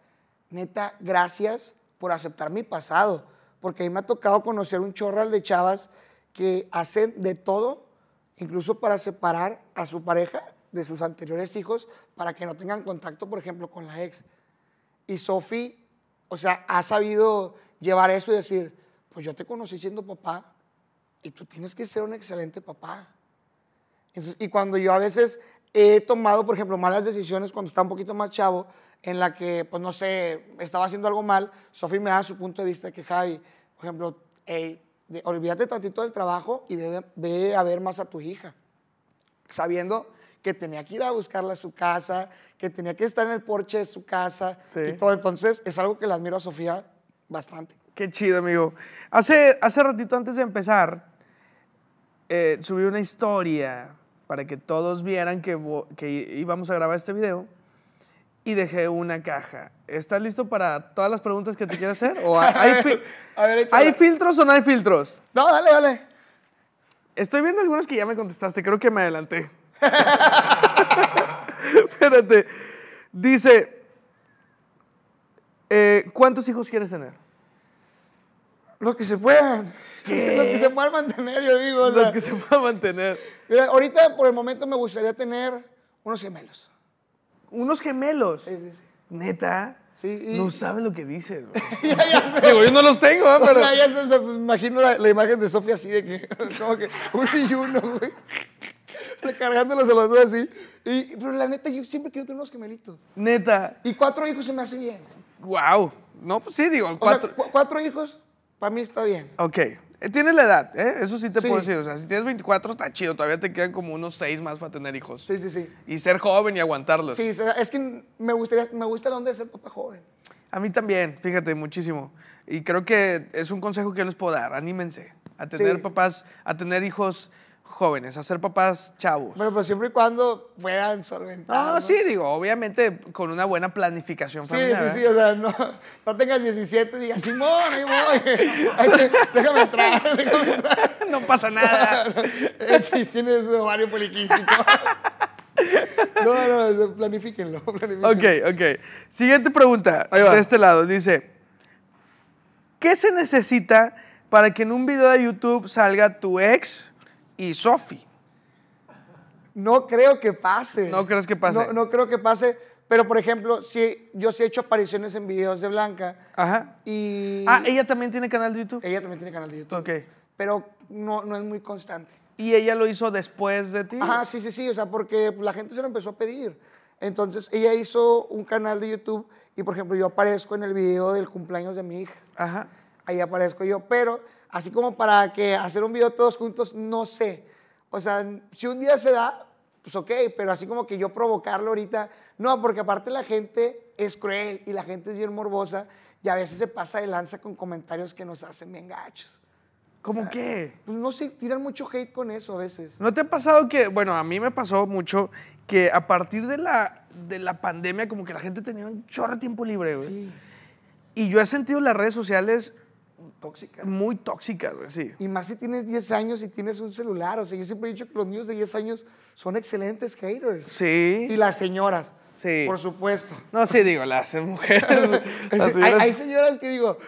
neta, gracias por aceptar mi pasado, porque a mí me ha tocado conocer un chorral de chavas que hacen de todo, incluso para separar a su pareja de sus anteriores hijos, para que no tengan contacto, por ejemplo, con la ex. Y Sofi, o sea, ha sabido llevar eso y decir, pues yo te conocí siendo papá y tú tienes que ser un excelente papá. y cuando yo a veces he tomado, por ejemplo, malas decisiones cuando está un poquito más chavo, en la que, pues no sé, estaba haciendo algo mal, Sofi me da su punto de vista de que Javi, por ejemplo, hey, olvídate tantito del trabajo y ve, a ver más a tu hija, sabiendo que tenía que ir a buscarla a su casa, que tenía que estar en el porche de su casa y todo. Entonces, es algo que la admiro a Sofía bastante. Qué chido, amigo. Hace, hace ratito antes de empezar, eh, subí una historia para que todos vieran que, que íbamos a grabar este video y dejé una caja. ¿Estás listo para todas las preguntas que te quiero hacer? hay, filtros o no hay filtros? No, dale, dale. Estoy viendo algunos que ya me contestaste, creo que me adelanté. Espérate. Dice, eh, ¿cuántos hijos quieres tener? Los que se puedan. Los que se puedan mantener, yo digo. Los que se puedan mantener. ahorita por el momento me gustaría tener unos gemelos unos gemelos. Sí, sí, Neta. Sí, No saben lo que dice. ya, ya sé. Digo, yo no los tengo, ¿eh? Pero... O sea, ya sé, pues, imagino la, imagen de Sofía así de que, como que uno y uno, güey. Recargándolos a los dos así. Y, pero la neta, yo siempre quiero tener unos gemelitos. Neta. Y cuatro hijos se me hace bien. Wow. No, pues sí, digo, cuatro. cuatro hijos, para mí está bien. Ok. Eh, Tiene la edad, ¿eh? eso sí te puedo decir. O sea, si tienes 24 está chido, todavía te quedan como unos 6 más para tener hijos. Sí, sí, sí. Y ser joven y aguantarlos. Sí, es que me, gustaría, me gusta la onda de ser papá joven. A mí también, fíjate, muchísimo. Y creo que es un consejo que les puedo dar, anímense a tener papás, a tener hijos jóvenes, a ser papás chavos. Bueno, pues siempre y cuando puedan solventar. No, sí, digo, obviamente con una buena planificación familiar. Sí, sí, sí, o sea, no, no tengas 17 y digas, Simón, Simón, déjame entrar, déjame entrar. No pasa nada. X tienes ovario poliquístico. No, no, planifíquenlo, planifíquenlo. Ok, ok. Siguiente pregunta de este lado. Dice, ¿qué se necesita para que en un video de YouTube salga tu ex y Sofi. No creo que pase. No crees que pase. No, creo que pase. Pero, por ejemplo, si yo sí he hecho apariciones en videos de Blanca. Ajá. Y... Ah, ¿ella también tiene canal de YouTube? Ella también tiene canal de YouTube. Ok. Pero no, no es muy constante. ¿Y ella lo hizo después de ti? Ajá, sí, sí, sí. O sea, porque la gente se lo empezó a pedir. Entonces, ella hizo un canal de YouTube y, por ejemplo, yo aparezco en el video del cumpleaños de mi hija. Ajá. Ahí aparezco yo. Pero Así como para que hacer un video todos juntos, no sé. O sea, si un día se da, pues ok, pero así como que yo provocarlo ahorita, no, porque aparte la gente es cruel y la gente es bien morbosa y a veces se pasa de lanza con comentarios que nos hacen bien gachos. ¿Cómo qué? Pues no sé, tiran mucho hate con eso a veces. ¿No te ha pasado que, bueno, a mí me pasó mucho que a partir de la, de la pandemia como que la gente tenía un chorro de tiempo libre, güey? Y yo he sentido las redes sociales tóxicas Muy tóxicas güey, sí. Y más si tienes 10 años y tienes un celular. O sea, yo siempre he dicho que los niños de 10 años son excelentes haters. Sí. Y las señoras. Sí. Por supuesto. No, sí, digo, las mujeres. hay, señoras que digo,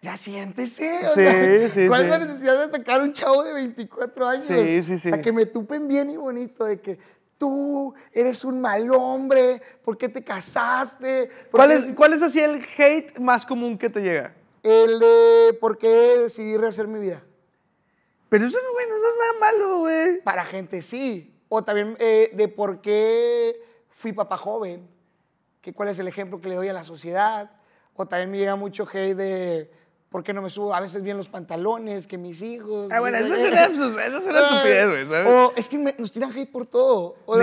ya siéntese. sí, sí, ¿Cuál es la necesidad de atacar a un chavo de 24 años? Sí, sí, sí. O que me tupen bien y bonito de que tú eres un mal hombre, ¿por qué te casaste? ¿Cuál, Es, ¿Cuál es así el hate más común que te llega? el de por qué decidí rehacer mi vida. Pero eso no, no es nada malo, güey. Para gente sí. O también eh, de por qué fui papá joven, que cuál es el ejemplo que le doy a la sociedad. O también me llega mucho hate de por qué no me subo a veces bien los pantalones que mis hijos. Ah, bueno, eso es una, eso ¿sabes? O es que nos tiran hate por todo. O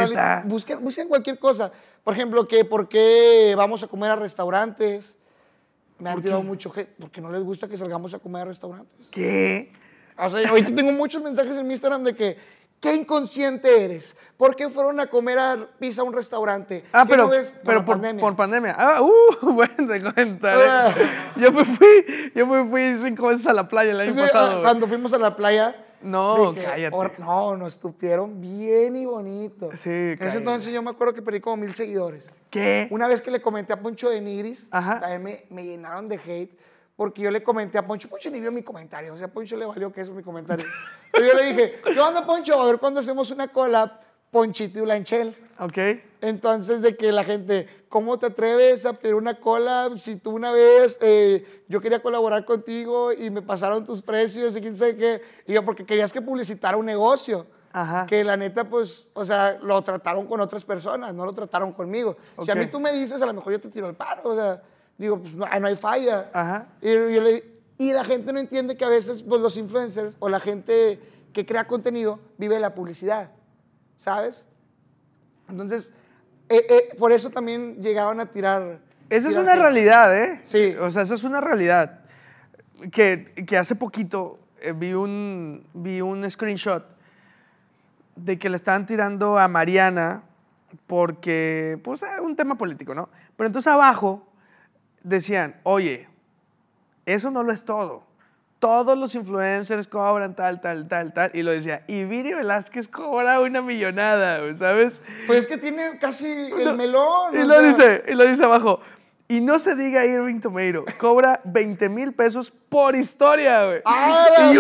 Buscan cualquier cosa. Por ejemplo, que por qué vamos a comer a restaurantes me ha tirado mucho porque no les gusta que salgamos a comer a restaurantes. ¿Qué? O sea, ahorita ah. tengo muchos mensajes en mi Instagram de que, ¿qué inconsciente eres? ¿Por qué fueron a comer a pizza a un restaurante? Ah, pero, no ves? pero por, pandemia. Ah, uh, bueno, te ah. Yo me fui, yo me fui cinco veces a la playa el año pasado. Ah, cuando fuimos a la playa, no, cállate. no, nos bien y bonito. Sí, entonces yo me acuerdo que perdí como mil seguidores. ¿Qué? Una vez que le comenté a Poncho de Nigris, también me, me, llenaron de hate, porque yo le comenté a Poncho, Poncho ni vio mi comentario, o sea, Poncho le valió que eso mi comentario. Pero yo le dije, ¿qué onda, Poncho? A ver cuándo hacemos una collab Ponchito y Lanchel. Ok. Entonces, de que la gente, ¿cómo te atreves a pedir una cola si tú una vez eh, yo quería colaborar contigo y me pasaron tus precios y quién sabe qué? Y yo, porque querías que publicitara un negocio. Ajá. Que la neta, pues, o sea, lo trataron con otras personas, no lo trataron conmigo. Si a mí tú me dices, a lo mejor yo te tiro el paro, o sea, digo, pues no, no hay falla. Ajá. Y, la gente no entiende que a veces pues, los influencers o la gente que crea contenido vive la publicidad. ¿sabes? Entonces, eh, eh, por eso también llegaban a tirar... Esa es una realidad, ¿eh? Sí. O sea, esa es una realidad. Que, hace poquito eh, vi, un, vi un screenshot de que le estaban tirando a Mariana porque, pues, un tema político, ¿no? Pero entonces abajo decían, oye, eso no lo es todo todos los influencers cobran tal, tal, tal, tal. Y lo decía, y Viri Velázquez cobra una millonada, ¿sabes? Pues es que tiene casi el melón. Y lo dice, y lo dice abajo. Y no se diga Irving Tomeiro, cobra 20 mil pesos por historia, güey. y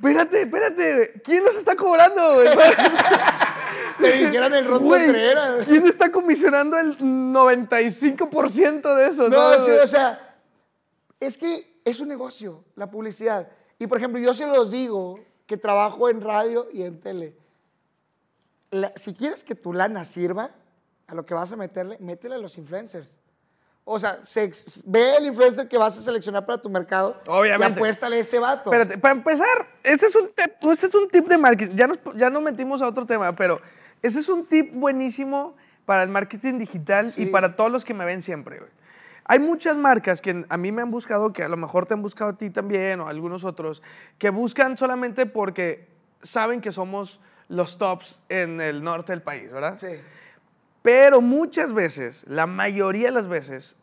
espérate, espérate, ¿quién los está cobrando, güey? Te dijeran el rostro ¿Quién está comisionando el 95% de eso? No, ¿no? Sí, o sea, es que es un negocio, la publicidad. Y por ejemplo, yo se los digo que trabajo en radio y en tele. si quieres que tu lana sirva, a lo que vas a meterle, métele a los influencers. O sea, ve el influencer que vas a seleccionar para tu mercado Obviamente. y apuéstale a ese vato. para empezar, ese es un tip, ese es un tip de marketing. Ya nos, ya nos metimos a otro tema, pero ese es un tip buenísimo para el marketing digital y para todos los que me ven siempre, güey. Hay muchas marcas que a mí me han buscado, que a lo mejor te han buscado a ti también o a algunos otros, que buscan solamente porque saben que somos los tops en el norte del país, ¿verdad? Sí. Pero muchas veces, la mayoría de las veces,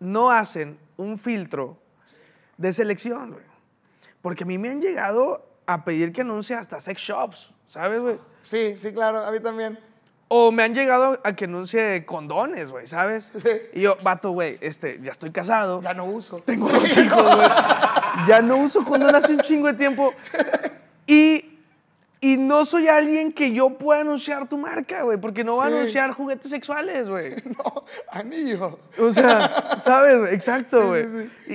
no hacen un filtro de selección, güey. Porque a mí me han llegado a pedir que anuncie hasta sex shops, ¿sabes, güey? Sí, sí, claro, a mí también. O me han llegado a que anuncie condones, güey, ¿sabes? Y yo, vato, güey, este, ya estoy casado. Ya no uso. Tengo dos hijos, güey. ya no uso condón hace un chingo de tiempo. Y, y no soy alguien que yo pueda anunciar tu marca, güey, porque no va a anunciar juguetes sexuales, güey. No, anillo. O sea, ¿sabes? Exacto, güey.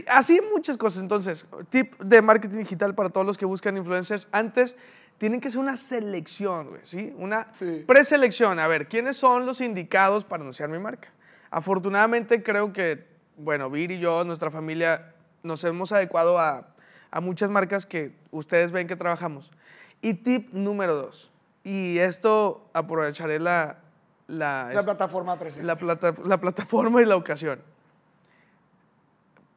así muchas cosas. Entonces, tip de marketing digital para todos los que buscan influencers. Antes tienen que ser una selección, güey, ¿sí? Una preselección. A ver, ¿quiénes son los indicados para anunciar mi marca? Afortunadamente creo que, bueno, Vir y yo, nuestra familia, nos hemos adecuado a, a muchas marcas que ustedes ven que trabajamos. Y tip número dos, y esto aprovecharé la... La, plataforma presente. La, la plataforma y la ocasión.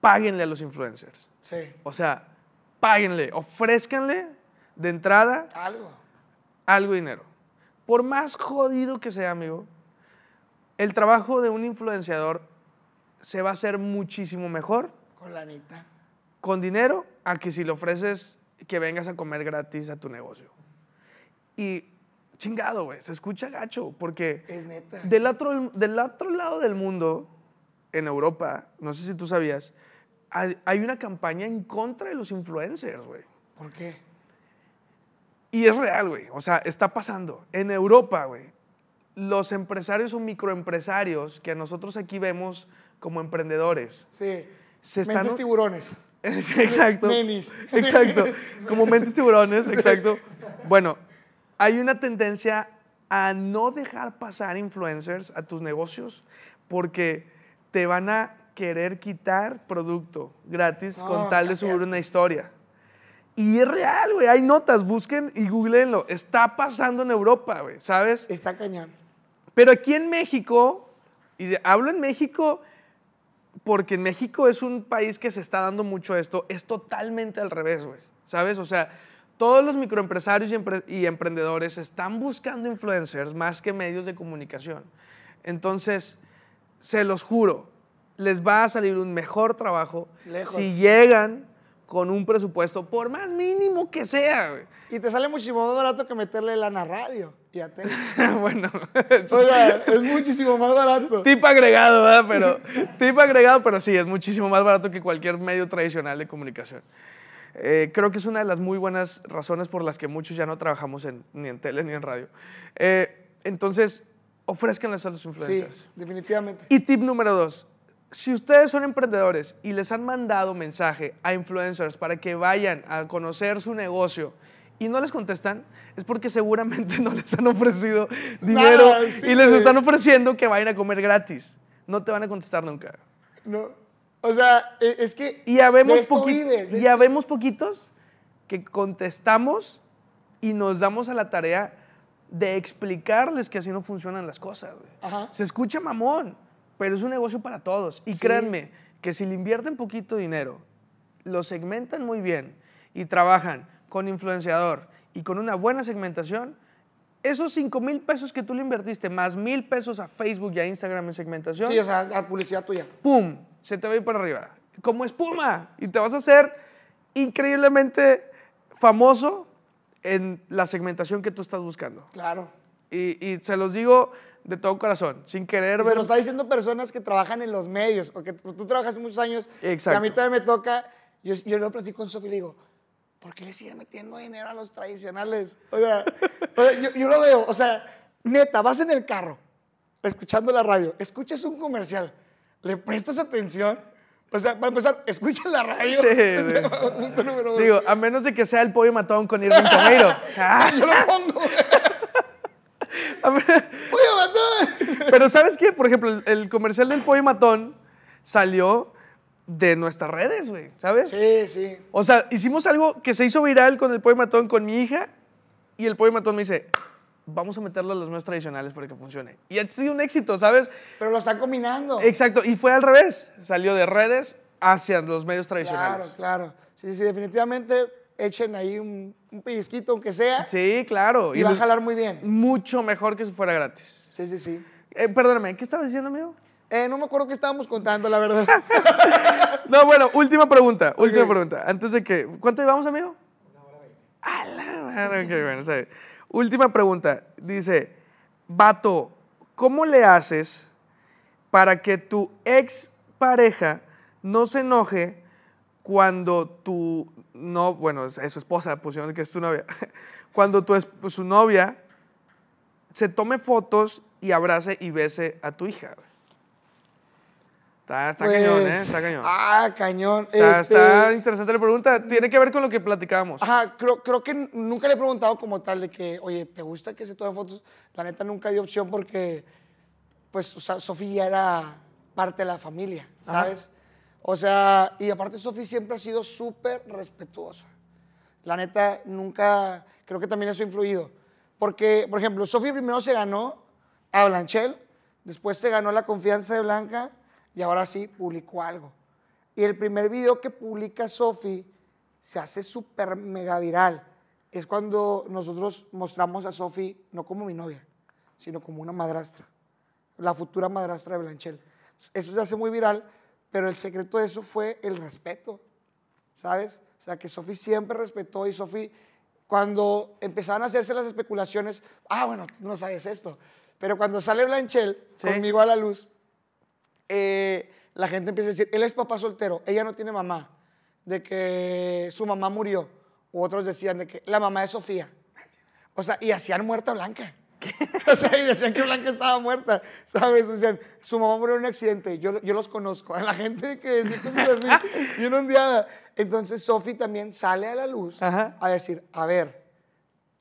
Páguenle a los influencers. Sí. O sea, páguenle, ofrézcanle de entrada, algo. Algo dinero. Por más jodido que sea, amigo, el trabajo de un influenciador se va a hacer muchísimo mejor. Con la neta. Con dinero, a que si le ofreces que vengas a comer gratis a tu negocio. Y chingado, güey, se escucha gacho, porque es neta. Del, otro, del otro lado del mundo, en Europa, no sé si tú sabías, hay, hay una campaña en contra de los influencers, güey. ¿Por qué? Y es real, güey. O sea, está pasando. En Europa, güey, los empresarios o microempresarios que nosotros aquí vemos como emprendedores. Sí. Se están... Mentes tiburones. exacto. Menis. Exacto. Como mentes tiburones, exacto. Bueno, hay una tendencia a no dejar pasar influencers a tus negocios porque te van a querer quitar producto gratis con ah, tal de subir una historia. Y es real, güey. Hay notas, busquen y googleenlo. Está pasando en Europa, güey, ¿sabes? Está cañón. Pero aquí en México, y hablo en México porque en México es un país que se está dando mucho esto, es totalmente al revés, güey. ¿Sabes? O sea, todos los microempresarios y, emprendedores están buscando influencers más que medios de comunicación. Entonces, se los juro, les va a salir un mejor trabajo si llegan con un presupuesto, por más mínimo que sea. Y te sale muchísimo más barato que meterle lana a radio. Ya bueno. o sea, es muchísimo más barato. Tip agregado, ¿verdad? Pero, tip agregado, pero sí, es muchísimo más barato que cualquier medio tradicional de comunicación. Eh, creo que es una de las muy buenas razones por las que muchos ya no trabajamos en, ni en tele ni en radio. Eh, entonces, ofrézcanles a los influencers. Sí, definitivamente. Y tip número dos, si ustedes son emprendedores y les han mandado mensaje a influencers para que vayan a conocer su negocio y no les contestan, es porque seguramente no les han ofrecido dinero y les están ofreciendo que vayan a comer gratis. No te van a contestar nunca. No. O sea, e, es que. Y habemos, vives, y poquitos que contestamos y nos damos a la tarea de explicarles que así no funcionan las cosas. Se escucha mamón, pero es un negocio para todos. Y créanme que si le invierten poquito dinero, lo segmentan muy bien y trabajan con influenciador y con una buena segmentación, esos 5 mil pesos que tú le invertiste, más mil pesos a Facebook y a Instagram en segmentación. Sí, o sea, a publicidad tuya. ¡Pum! Se te va a ir para arriba. Como espuma. Y te vas a hacer increíblemente famoso en la segmentación que tú estás buscando. Claro. y se los digo de todo corazón, sin querer pero Se lo está diciendo personas que trabajan en los medios, o que tú trabajas muchos años. Exacto. a mí todavía me toca. Yo, yo lo platico con Sofi y le digo, ¿por qué le siguen metiendo dinero a los tradicionales? O sea, yo, yo, lo veo. O sea, neta, vas en el carro, escuchando la radio, escuchas un comercial, le prestas atención. O sea, para empezar, escucha la radio. Digo, a menos de que sea el pollo matón con Irving ¡Ah! yo lo pongo, ¡Pollo matón! Pero ¿sabes qué? Por ejemplo, el comercial del pollo matón salió de nuestras redes, güey, ¿sabes? Sí, sí. O sea, hicimos algo que se hizo viral con el pollo matón con mi hija y el pollo matón me dice, vamos a meterlo a los medios tradicionales para que funcione. Y ha sido un éxito, ¿sabes? Pero lo están combinando. Exacto, y fue al revés. Salió de redes hacia los medios tradicionales. Claro, claro. Sí, sí, definitivamente echen ahí un, un pellizquito, aunque sea. Sí, claro. Y, va a jalar muy bien. Mucho mejor que si fuera gratis. Sí, sí, sí. Eh, perdóname, ¿qué estabas diciendo, amigo? Eh, no me acuerdo qué estábamos contando, la verdad. no, bueno, última pregunta, última pregunta. Antes de que... ¿Cuánto llevamos, amigo? Una hora veinte. Ah, la bueno, Última pregunta. Dice, vato, ¿cómo le haces para que tu ex pareja no se enoje cuando tu no, bueno, es su esposa, pusieron que es tu novia. Cuando tu, su novia se tome fotos y abrace y bese a tu hija. Está, pues, cañón, ¿eh? Está cañón. Ah, cañón. Este, está, interesante la pregunta. Tiene que ver con lo que platicamos. Ajá, creo, que nunca le he preguntado como tal de que, oye, ¿te gusta que se tomen fotos? La neta nunca dio opción porque, pues, Sofía era parte de la familia, ¿sabes? O sea, y aparte Sofi siempre ha sido súper respetuosa. La neta, nunca, creo que también eso ha influido. Porque, por ejemplo, Sofi primero se ganó a Blanchel, después se ganó la confianza de Blanca y ahora sí publicó algo. Y el primer video que publica Sofi se hace súper mega viral. Es cuando nosotros mostramos a Sofi no como mi novia, sino como una madrastra, la futura madrastra de Blanchel. Eso se hace muy viral pero el secreto de eso fue el respeto, ¿sabes? O sea, que Sofi siempre respetó y Sofi, cuando empezaban a hacerse las especulaciones, ah, bueno, tú no sabes esto, pero cuando sale Blanchel conmigo a la luz, eh, la gente empieza a decir, él es papá soltero, ella no tiene mamá, de que su mamá murió, u otros decían de que la mamá es Sofía. O sea, y hacían muerta blanca. o sea, y decían que Blanca estaba muerta, ¿sabes? Decían, su mamá murió en un accidente, yo, yo los conozco, a la gente que decía cosas así, un día Entonces Sofi también sale a la luz a decir, a ver,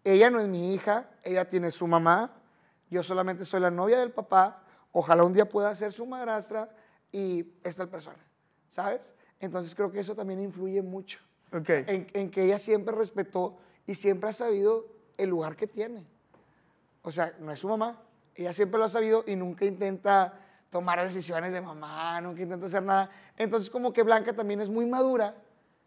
ella no es mi hija, ella tiene su mamá, yo solamente soy la novia del papá, ojalá un día pueda ser su madrastra y esta persona, ¿sabes? Entonces creo que eso también influye mucho en, en que ella siempre respetó y siempre ha sabido el lugar que tiene o sea, no es su mamá, ella siempre lo ha sabido y nunca intenta tomar decisiones de mamá, nunca intenta hacer nada. Entonces como que Blanca también es muy madura,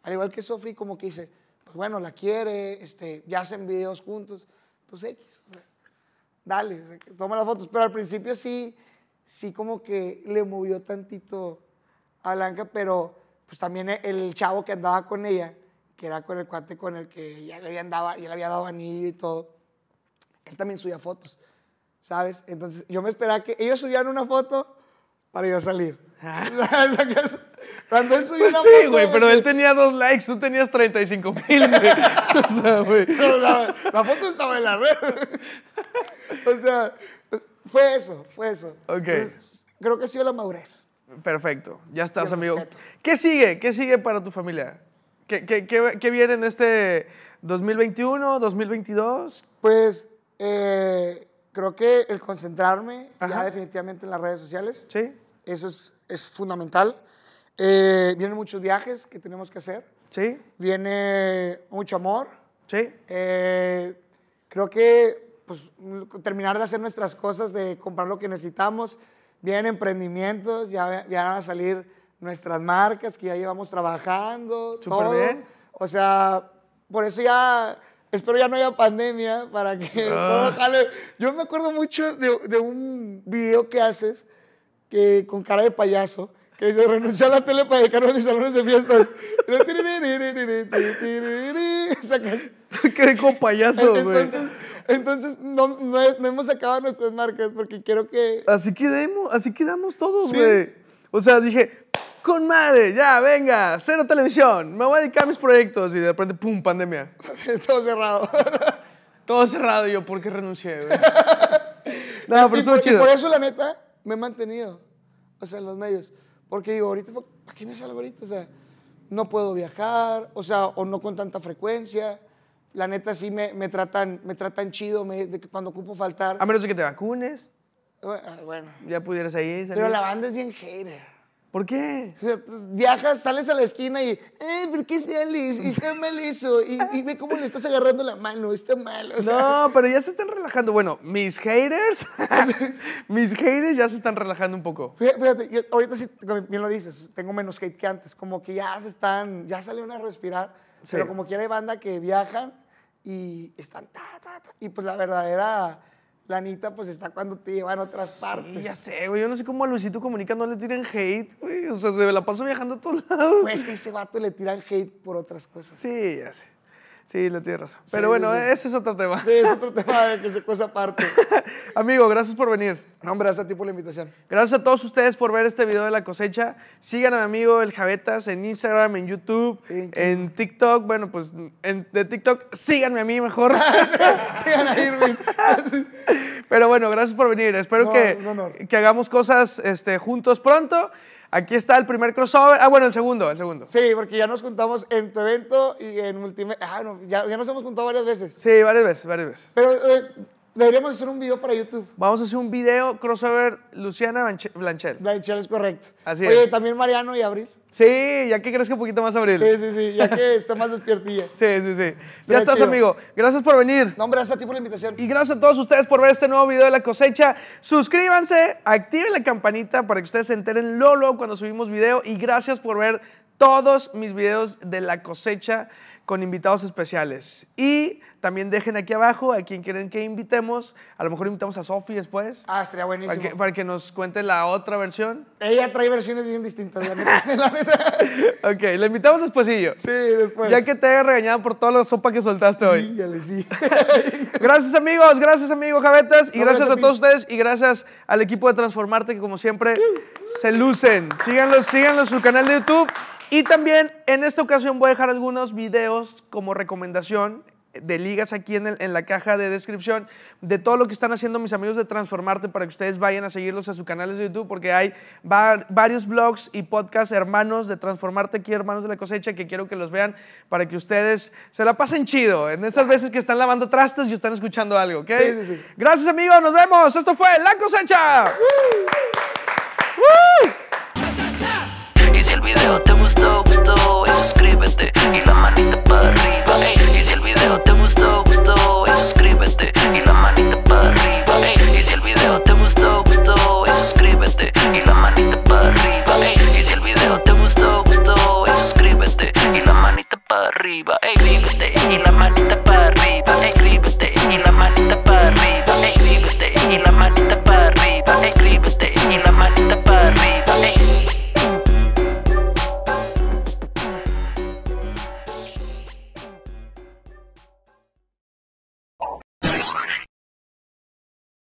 al igual que Sofi, como que dice, pues bueno, la quiere, este, ya hacen videos juntos, pues X, o sea, dale, toma las fotos. Pero al principio sí, sí como que le movió tantito a Blanca, pero pues también e, el chavo que andaba con ella, que era con el cuate con el que ya le dado, ya le había dado anillo y todo, él también subía fotos, ¿sabes? Entonces yo me esperaba que ellos subieran una foto para yo salir. Ah. Cuando él subió pues sí, güey, pero él este, tenía dos likes, tú tenías 35 mil, o sea, güey. La, foto estaba en la red. o sea, fue eso, fue eso. Ok. creo que sí, sido la madurez. Perfecto, ya estás, amigo. ¿Qué sigue? ¿Qué sigue para tu familia? ¿Qué, qué viene en este 2021, 2022? Pues eh, creo que el concentrarme ya definitivamente en las redes sociales. Sí. Eso es, es fundamental. Eh, vienen muchos viajes que tenemos que hacer. Sí. Viene mucho amor. Sí. Eh, creo que pues, terminar de hacer nuestras cosas, de comprar lo que necesitamos. Vienen emprendimientos, ya, ya van a salir nuestras marcas que ya llevamos trabajando. Súper bien. O sea, por eso ya Espero ya no haya pandemia para que ah. todo jale. Yo me acuerdo mucho de, de, un video que haces que, con cara de payaso, que dice, renunció a la tele para dedicarme a mis salones de fiestas. Quedé con payaso, güey. Entonces, entonces no, no, hemos sacado nuestras marcas porque quiero que... Así quedamos, así quedamos todos, güey. O sea, dije, con madre, ya, venga, cero televisión, me voy a dedicar a mis proyectos y de repente, pum, pandemia. Todo cerrado. Todo cerrado y yo, ¿por qué renuncié? no, pero por, chido. y por eso, la neta, me he mantenido, o sea, en los medios. Porque digo, ahorita, ¿para qué me salgo ahorita? O sea, no puedo viajar, o sea, o no con tanta frecuencia. La neta, sí me, me tratan, me tratan chido de que cuando ocupo faltar. A menos de que te vacunes. Bueno. Ya pudieras ahí. Salir. Pero la banda es bien hater. ¿Por qué? Viajas, sales a la esquina y, eh, ¿por qué está Y está mal eso. Y, ve cómo le estás agarrando la mano, está mal. No, pero ya se están relajando. Bueno, mis haters, mis haters ya se están relajando un poco. Fíjate, ahorita sí, bien lo dices, tengo menos hate que antes. Como que ya se están, ya salieron a respirar. Pero como que hay banda que viajan y están Y pues la verdadera la Anita pues está cuando te llevan a otras partes. Sí, ya sé, güey. Yo no sé cómo a Luisito Comunica no le tiran hate, güey. O sea, se la paso viajando a todos lados. Pues que a ese vato le tiran hate por otras cosas. Sí, ya sé. Sí, lo tienes razón. Pero bueno, ese es otro tema. Sí, es otro tema que se cuesta aparte. Amigo, gracias por venir. No, gracias a ti por la invitación. Gracias a todos ustedes por ver este video de la cosecha. Sigan a mi amigo El Javetas en Instagram, en YouTube, en TikTok. Bueno, pues de TikTok, síganme a mí mejor. Sigan a Irving. Pero bueno, gracias por venir. Espero que, que hagamos cosas este, juntos pronto. Aquí está el primer crossover. Ah, bueno, el segundo, el segundo. Sí, porque ya nos juntamos en tu evento y en multimedia. Ah, no, ya, nos hemos juntado varias veces. Sí, varias veces, varias veces. Pero eh, deberíamos hacer un video para YouTube. Vamos a hacer un video crossover Luciana Blanchel. Blanchel es correcto. Así es. Oye, también Mariano y Abril. Sí, ya que crezca un poquito más, Abril. Sí, sí, sí, ya que está más despiertilla. sí, sí, sí. Ya estás, amigo. Gracias por venir. No, gracias a ti por la invitación. Y gracias a todos ustedes por ver este nuevo video de La Cosecha. Suscríbanse, activen la campanita para que ustedes se enteren lolo cuando subimos video. Y gracias por ver todos mis videos de La Cosecha con invitados especiales. Y también dejen aquí abajo a quien quieren que invitemos. A lo mejor invitamos a Sofi después. Ah, estaría buenísimo. Para que, nos cuente la otra versión. Ella trae versiones bien distintas, la la invitamos ok, la invitamos despuésillo. Sí, después. Ya que te haya regañado por toda la sopa que soltaste hoy. le sí. gracias, amigos. Gracias, amigo Javetas. Y gracias, a, todos ustedes. Y gracias al equipo de Transformarte que, como siempre, se lucen. Síganlos, síganlos su canal de YouTube. Y también en esta ocasión voy a dejar algunos videos como recomendación de ligas aquí en, la caja de descripción de todo lo que están haciendo mis amigos de Transformarte para que ustedes vayan a seguirlos a sus canales de YouTube porque hay varios blogs y podcasts hermanos de Transformarte aquí, hermanos de la cosecha, que quiero que los vean para que ustedes se la pasen chido en esas veces que están lavando trastes y están escuchando algo, ¿ok? Gracias amigos, nos vemos. Esto fue La Cosecha. Y si el video te gustó, gustó, suscríbete y la manita para arriba video te gustó, gustó, y suscríbete y la manita para arriba. Y si el video te gustó, gustó, y suscríbete y la manita para arriba. Ey. Y si el video te gustó, gustó, y suscríbete y la manita para arriba. Ey. Suscríbete y la manita para arriba. Suscríbete y la manita para arriba. Suscríbete y la manita para arriba. Suscríbete y la manita para arriba.